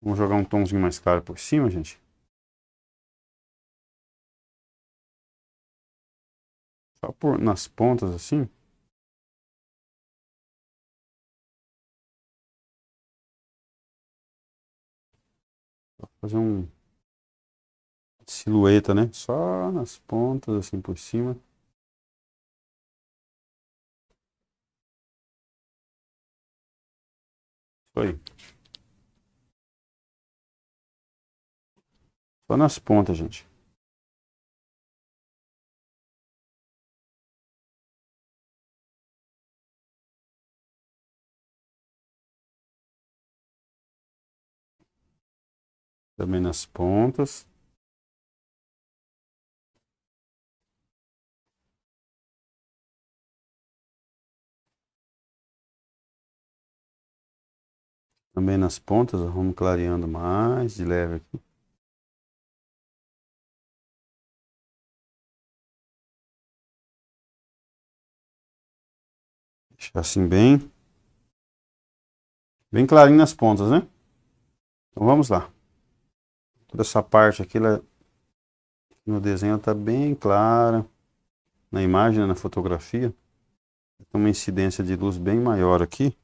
Vamos jogar um tomzinho mais claro por cima, gente. Só por, nas pontas assim. Só fazer um silhueta, né? Só nas pontas assim por cima. Foi. Só nas pontas, gente. Também nas pontas. Também nas pontas, vamos clareando mais de leve aqui. Deixar assim bem. Bem clarinho nas pontas, né? Então vamos lá. Toda essa parte aqui, ela, no desenho está bem clara. Na imagem, né, na fotografia, tem uma incidência de luz bem maior aqui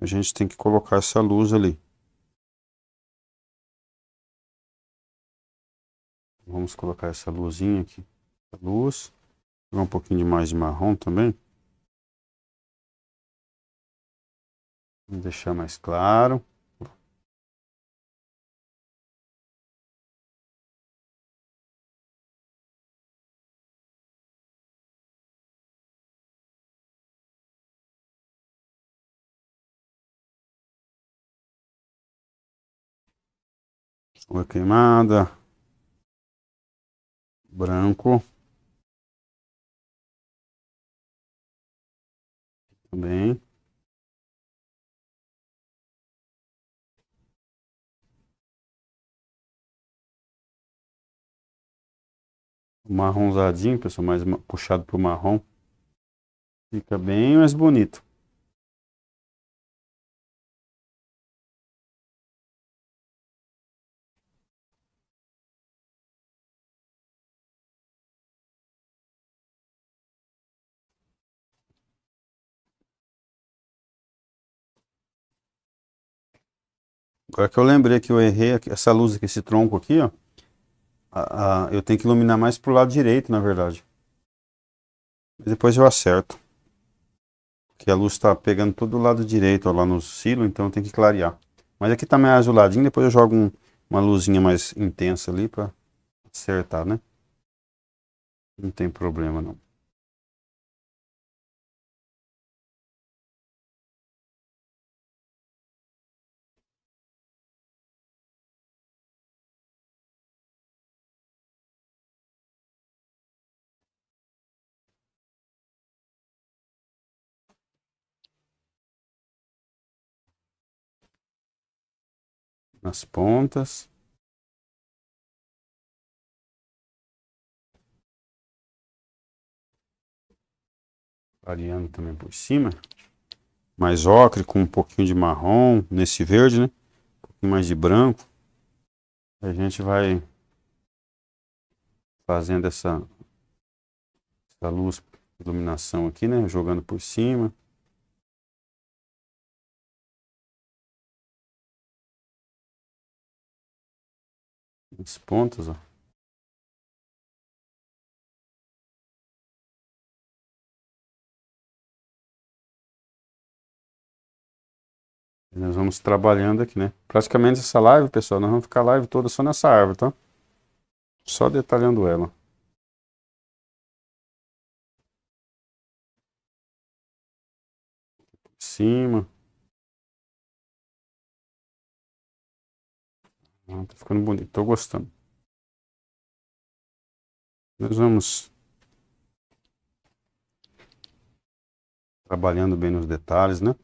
a gente tem que colocar essa luz ali. Vamos colocar essa luzinha aqui. Luz. Pegar um pouquinho de mais de marrom também. Vou deixar mais claro. cor queimada, branco. Também. Marronzadinho, pessoal, mais puxado para o marrom. Fica bem mais bonito. É que eu lembrei que eu errei essa luz aqui, esse tronco aqui, ó. eu tenho que iluminar mais pro lado direito, na verdade. Depois eu acerto. Porque a luz está pegando todo o lado direito ó, lá no silo, então tem que clarear. Mas aqui tá mais azuladinho, depois eu jogo um, uma luzinha mais intensa ali para acertar, né? Não tem problema não. nas pontas. Variando também por cima. Mais ocre com um pouquinho de marrom nesse verde, né? Um pouquinho mais de branco. A gente vai fazendo essa, essa luz, iluminação aqui, né? Jogando por cima. Os pontos, ó. nós vamos trabalhando aqui, né? Praticamente essa live, pessoal, nós vamos ficar live toda só nessa árvore, tá? Só detalhando ela. Cima. Hum, tá ficando bonito, tô gostando. Nós vamos trabalhando bem nos detalhes, né?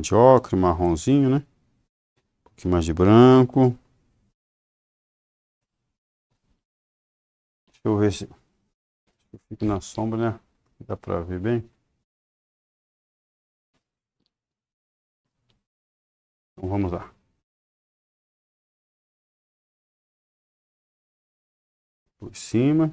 de ocre, marronzinho, né? Um pouquinho mais de branco. Deixa eu ver se eu fico na sombra, né? Dá pra ver bem. Então vamos lá. Por cima.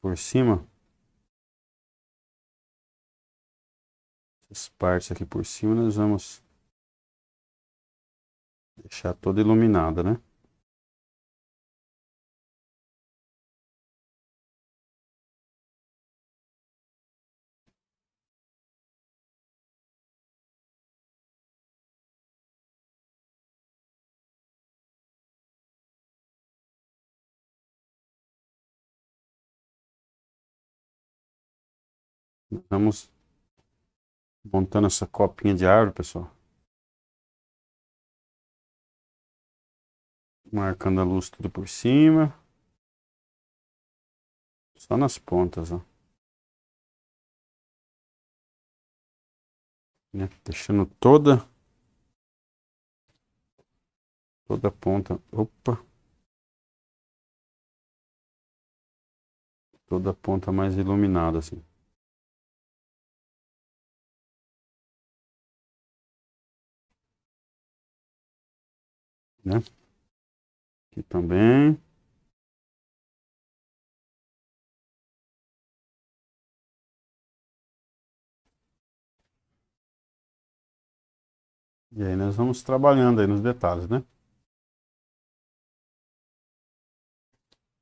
por cima. Essas partes aqui por cima nós vamos deixar toda iluminada, né? Estamos montando essa copinha de árvore, pessoal. Marcando a luz tudo por cima. Só nas pontas, ó. Né? Deixando toda toda a ponta, opa. Toda a ponta mais iluminada assim. né? Aqui também. E aí nós vamos trabalhando aí nos detalhes, né?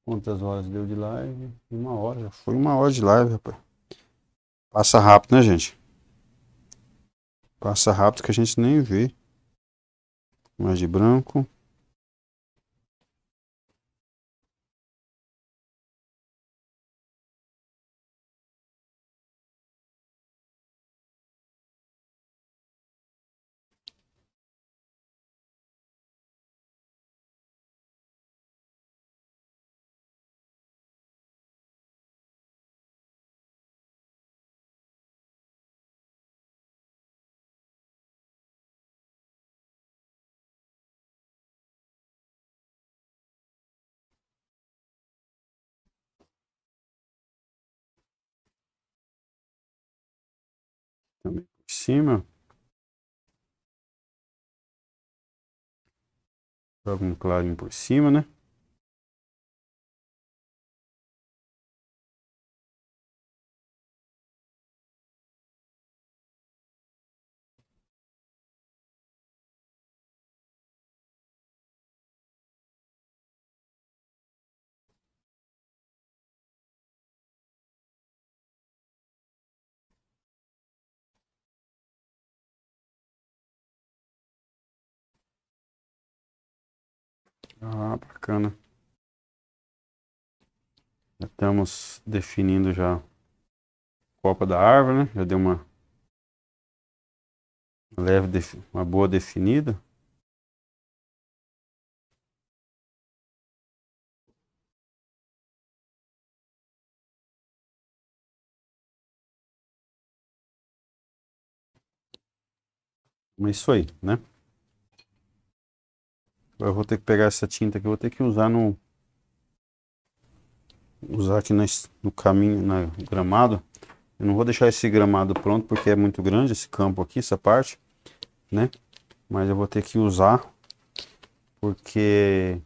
Quantas horas deu de live? Uma hora, já foi uma hora de live, rapaz. Passa rápido, né, gente? Passa rápido que a gente nem vê mais de branco. cima. Joga um clarinho por cima, né? Ah, bacana. Já estamos definindo já a copa da árvore, né? Já deu uma leve, uma boa definida. Mas isso aí, né? Eu vou ter que pegar essa tinta que vou ter que usar no usar aqui no caminho, no gramado. Eu não vou deixar esse gramado pronto porque é muito grande esse campo aqui, essa parte, né? Mas eu vou ter que usar porque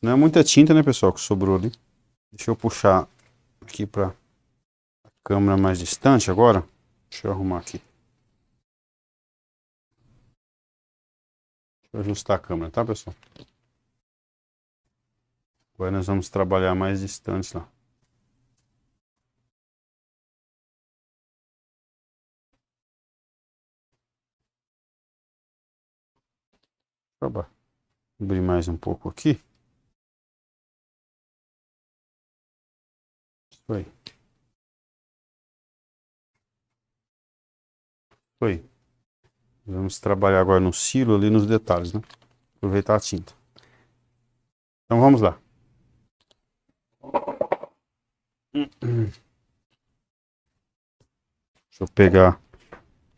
não é muita tinta, né, pessoal, que sobrou ali. Deixa eu puxar aqui para a câmera mais distante agora. Deixa eu arrumar aqui. ajustar a câmera, tá, pessoal? Agora nós vamos trabalhar mais distante lá. Opa. Abrir mais um pouco aqui. Isso aí. Foi. Vamos trabalhar agora no silo ali nos detalhes, né? Aproveitar a tinta. Então vamos lá. Deixa eu pegar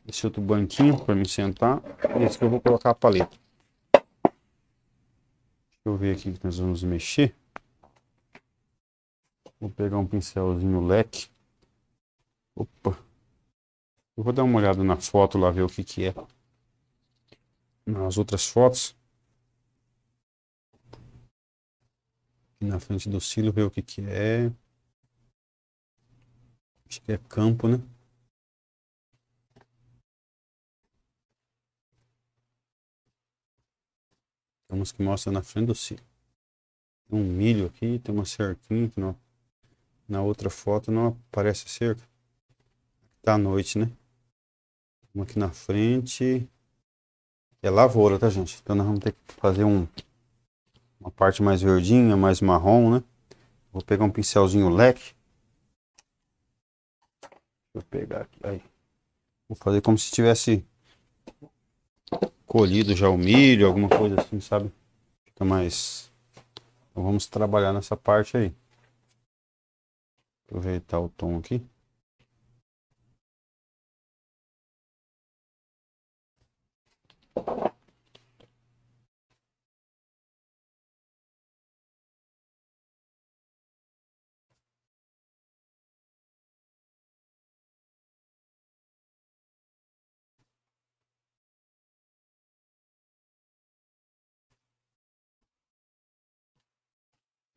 esse outro banquinho para me sentar. Esse que eu vou colocar a paleta. Deixa eu ver aqui que nós vamos mexer. Vou pegar um pincelzinho leque. Opa. Eu vou dar uma olhada na foto lá, ver o que que é nas outras fotos. Aqui na frente do silo, ver o que que é. Acho que é campo, né? temos que mostra na frente do silo. Tem um milho aqui, tem uma cerquinha que não... na outra foto não aparece cerca. Tá à noite, né? Vamos aqui na frente é lavoura, tá gente? Então nós vamos ter que fazer um, uma parte mais verdinha, mais marrom, né? Vou pegar um pincelzinho leque. Vou pegar aqui, aí. Vou fazer como se tivesse colhido já o milho, alguma coisa assim, sabe? Fica mais... Então vamos trabalhar nessa parte aí. Aproveitar o tom aqui.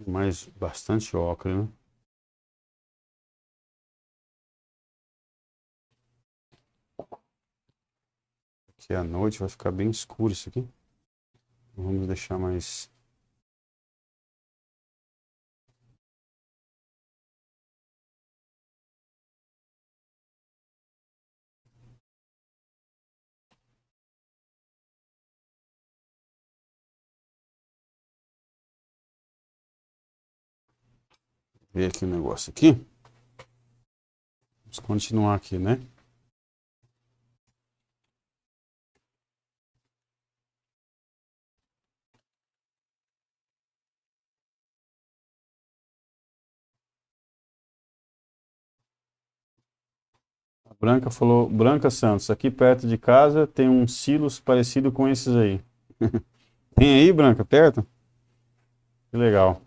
Mas bastante ocre, né? que a noite vai ficar bem escuro isso aqui. Então, vamos deixar mais... Ver aqui o negócio aqui. Vamos continuar aqui, né? Branca falou, Branca Santos, aqui perto de casa tem um silos parecido com esses aí. tem aí, Branca, perto? Que legal.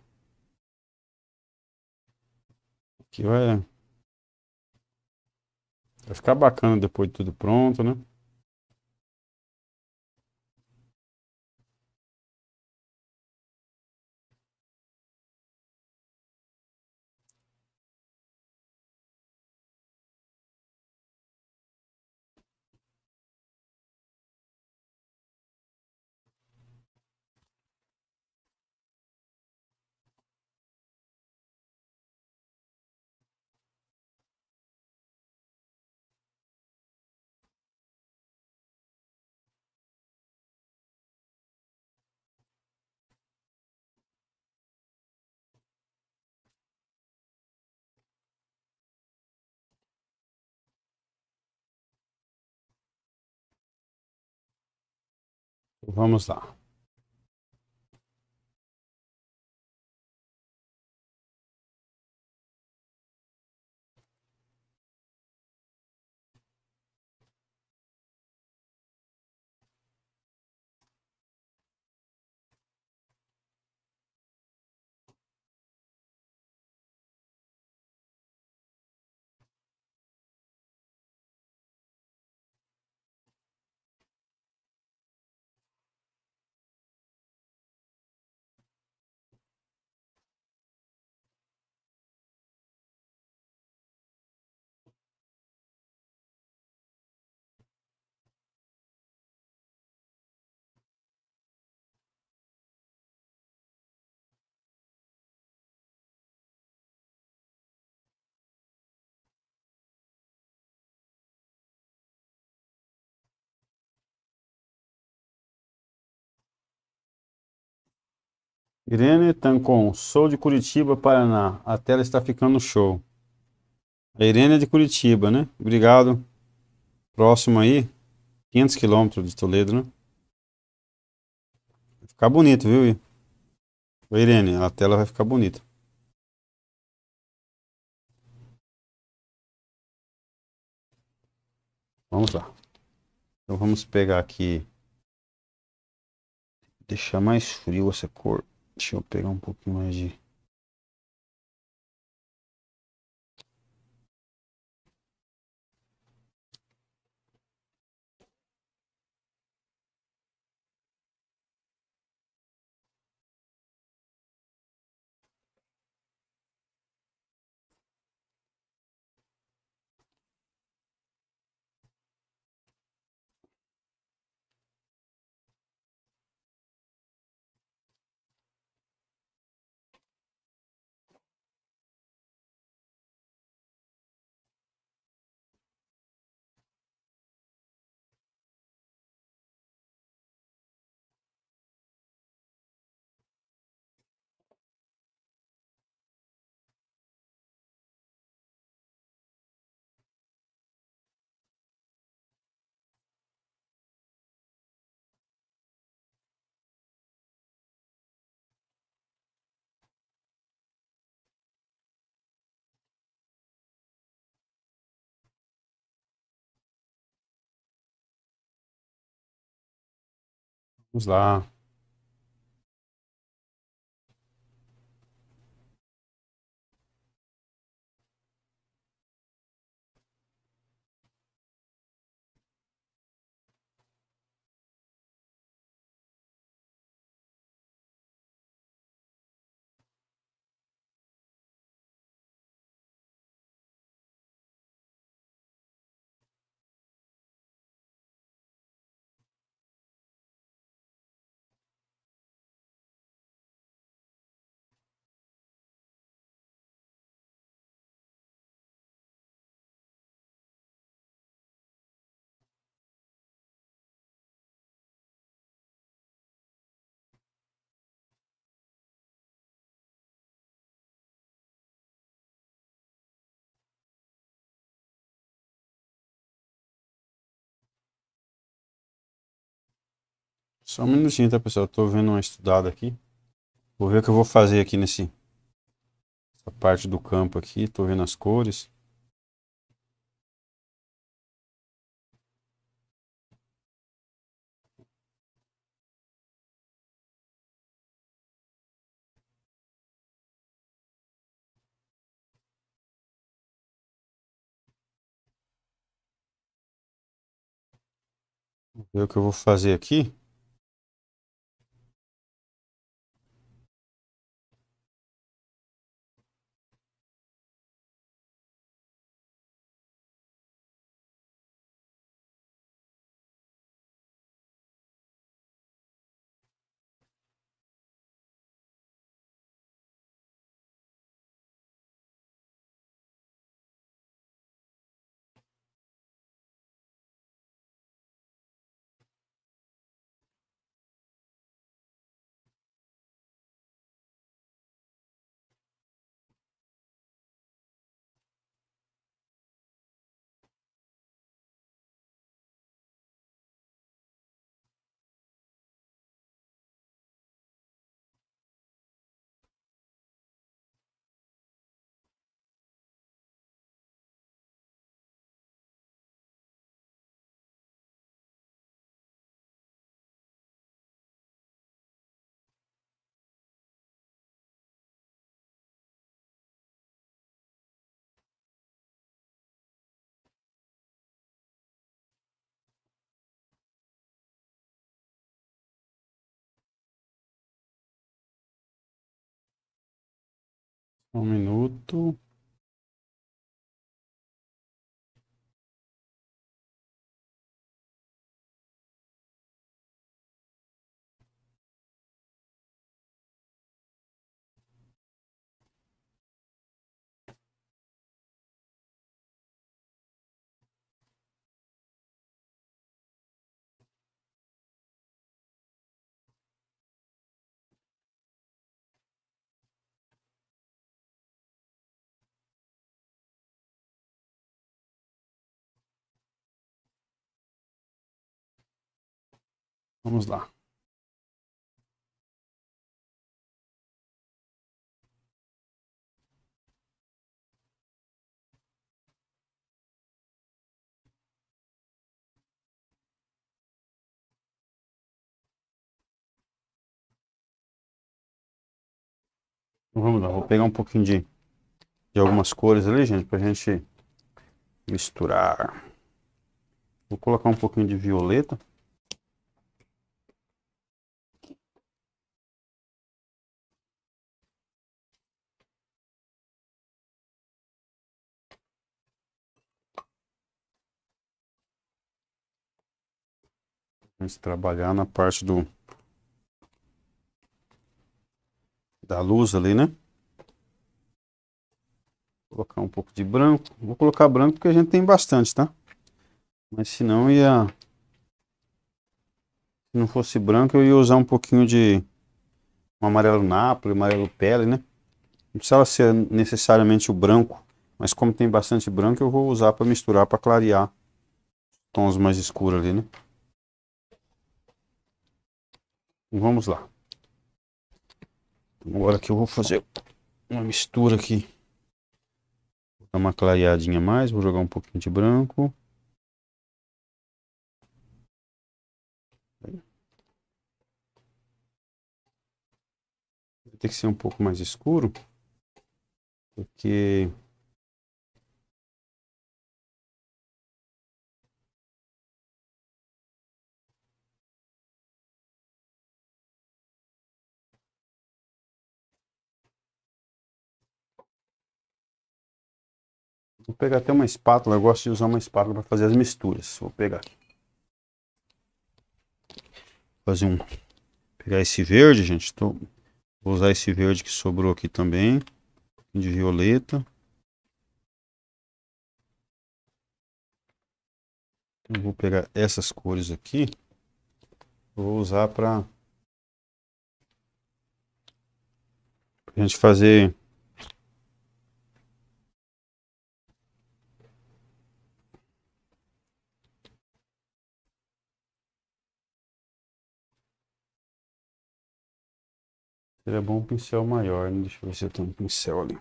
Aqui vai... É. Vai ficar bacana depois de tudo pronto, né? Vamos lá. Irene Tancon, sou de Curitiba, Paraná. A tela está ficando show. A Irene é de Curitiba, né? Obrigado. Próximo aí, 500 quilômetros de Toledo, né? Vai ficar bonito, viu? A Irene, a tela vai ficar bonita. Vamos lá. Então vamos pegar aqui. Deixar mais frio essa cor. Deixa eu pegar um pouquinho mais de. Vamos lá. Só um minutinho, tá, pessoal? Eu tô vendo uma estudada aqui. Vou ver o que eu vou fazer aqui nesse... Essa parte do campo aqui. Tô vendo as cores. Vou ver o que eu vou fazer aqui. Um minuto. Vamos lá. Então, vamos lá, vou pegar um pouquinho de, de algumas cores ali, gente, pra gente misturar. Vou colocar um pouquinho de violeta. Vamos trabalhar na parte do da luz ali, né? Vou colocar um pouco de branco. Vou colocar branco porque a gente tem bastante, tá? Mas se não ia... Se não fosse branco, eu ia usar um pouquinho de um amarelo nápoles, amarelo pele, né? Não precisava ser necessariamente o branco, mas como tem bastante branco, eu vou usar para misturar, para clarear tons mais escuros ali, né? Vamos lá. Então, agora que eu vou fazer uma mistura aqui. Vou dar uma clareadinha mais, vou jogar um pouquinho de branco. Vai ter que ser um pouco mais escuro, porque Vou pegar até uma espátula, eu gosto de usar uma espátula para fazer as misturas. Vou pegar aqui. Fazer um... Pegar esse verde, gente. Tô... Vou usar esse verde que sobrou aqui também. De violeta. Eu então, vou pegar essas cores aqui. Vou usar para... A gente fazer Seria bom um pincel maior, né? Deixa eu ver se eu tenho um pincel ali.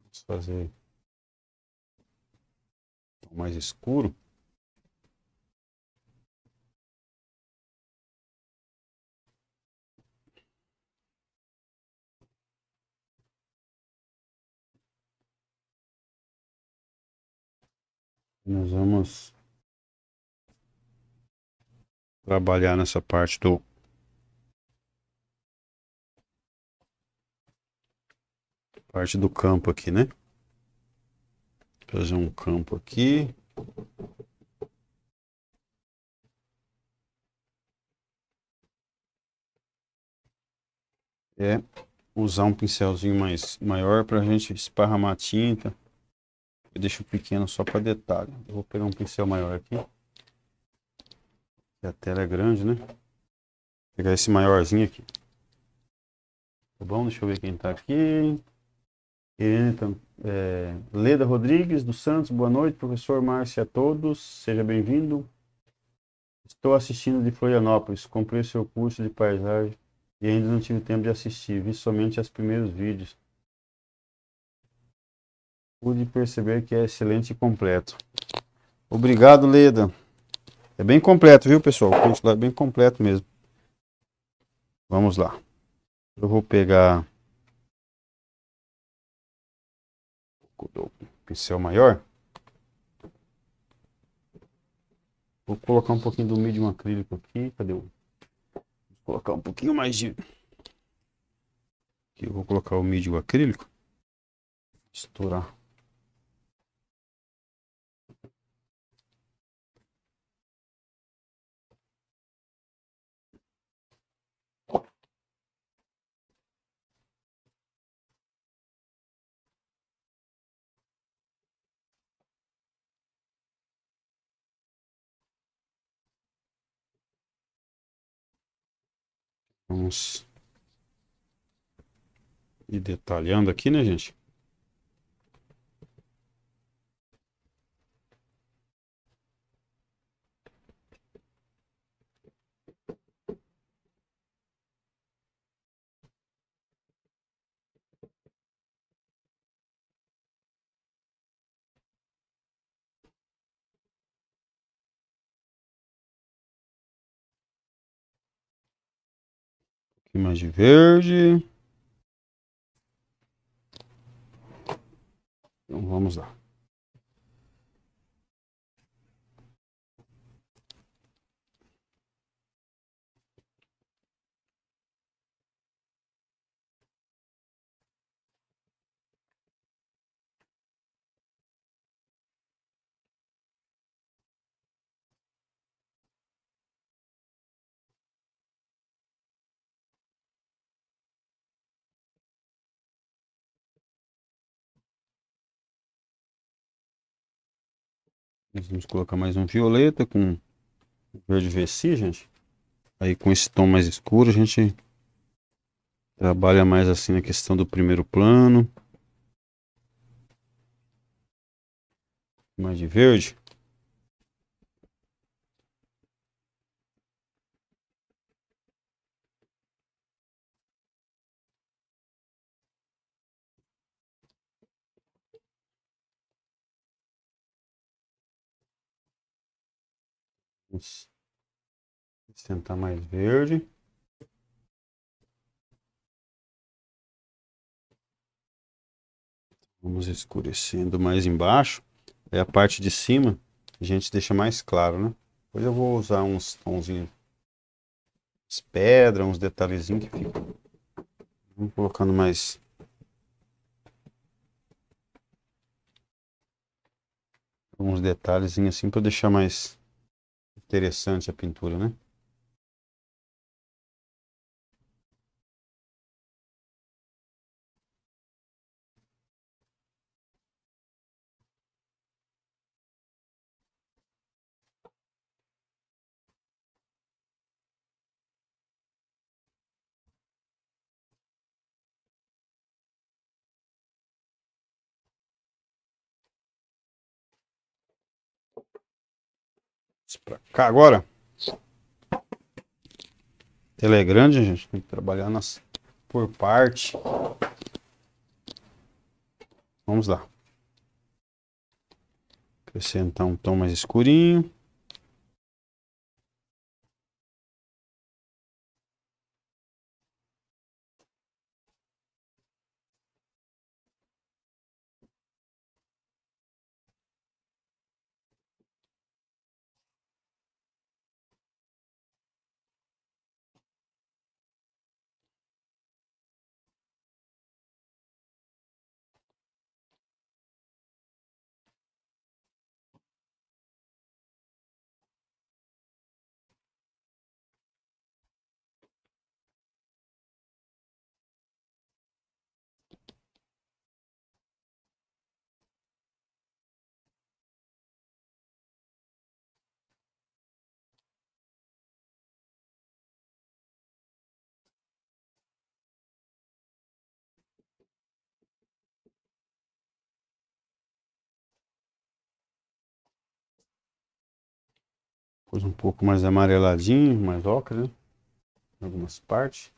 Vamos fazer mais escuro. Nós vamos trabalhar nessa parte do parte do campo aqui, né? Fazer um campo aqui. É usar um pincelzinho mais maior para a gente esparramar tinta. Eu deixo pequeno só para detalhe. Eu vou pegar um pincel maior aqui. A tela é grande, né? Vou pegar esse maiorzinho aqui. Tá bom? Deixa eu ver quem tá aqui. Irene é, Leda Rodrigues dos Santos, boa noite, professor Márcio a todos, seja bem-vindo. Estou assistindo de Florianópolis, comprei seu curso de paisagem e ainda não tive tempo de assistir, vi somente os primeiros vídeos pude perceber que é excelente e completo. Obrigado, Leda. É bem completo, viu, pessoal? O curso lá é bem completo mesmo. Vamos lá. Eu vou pegar o pincel maior. Vou colocar um pouquinho do medium acrílico aqui. Cadê o? Vou colocar um pouquinho mais de. Aqui eu vou colocar o medium acrílico. Estourar Vamos ir detalhando aqui, né, gente? pouquinho mais de verde. Então vamos lá. Vamos colocar mais um violeta com verde VC, gente. Aí com esse tom mais escuro a gente trabalha mais assim na questão do primeiro plano. Mais de verde. Vamos tentar mais verde. Vamos escurecendo mais embaixo. É a parte de cima a gente deixa mais claro, né? Depois eu vou usar uns tonzinhos, de pedras, uns detalhezinhos que ficam. Vamos colocando mais uns detalhezinhos assim para deixar mais Interessante a pintura, né? pra cá agora. Tela é grande, gente. Tem que trabalhar nas... por parte. Vamos lá. Acrescentar um tom mais escurinho. coisa um pouco mais amareladinho, mais ocre, né? Em algumas partes.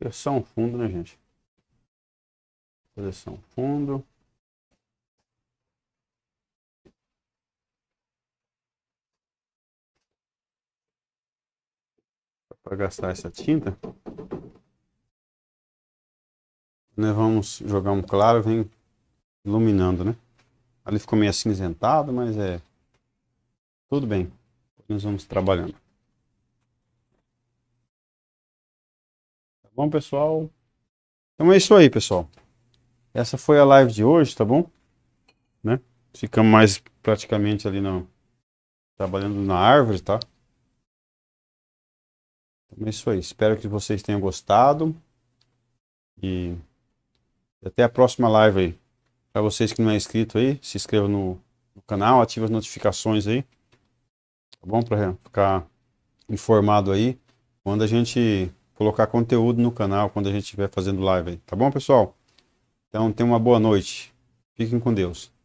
É só um fundo, né, gente? Coleção fundo. Para gastar essa tinta, nós né, vamos jogar um claro vem iluminando, né? Ali ficou meio acinzentado, mas é tudo bem. Nós vamos trabalhando. bom, pessoal? Então é isso aí, pessoal. Essa foi a live de hoje, tá bom? Né? Ficamos mais praticamente ali não trabalhando na árvore, tá? Então é isso aí. Espero que vocês tenham gostado. E até a próxima live aí. Para vocês que não é inscrito aí, se inscreva no, no canal, ative as notificações aí. Tá bom? Para ficar informado aí quando a gente colocar conteúdo no canal quando a gente estiver fazendo live aí, tá bom, pessoal? Então, tenham uma boa noite. Fiquem com Deus.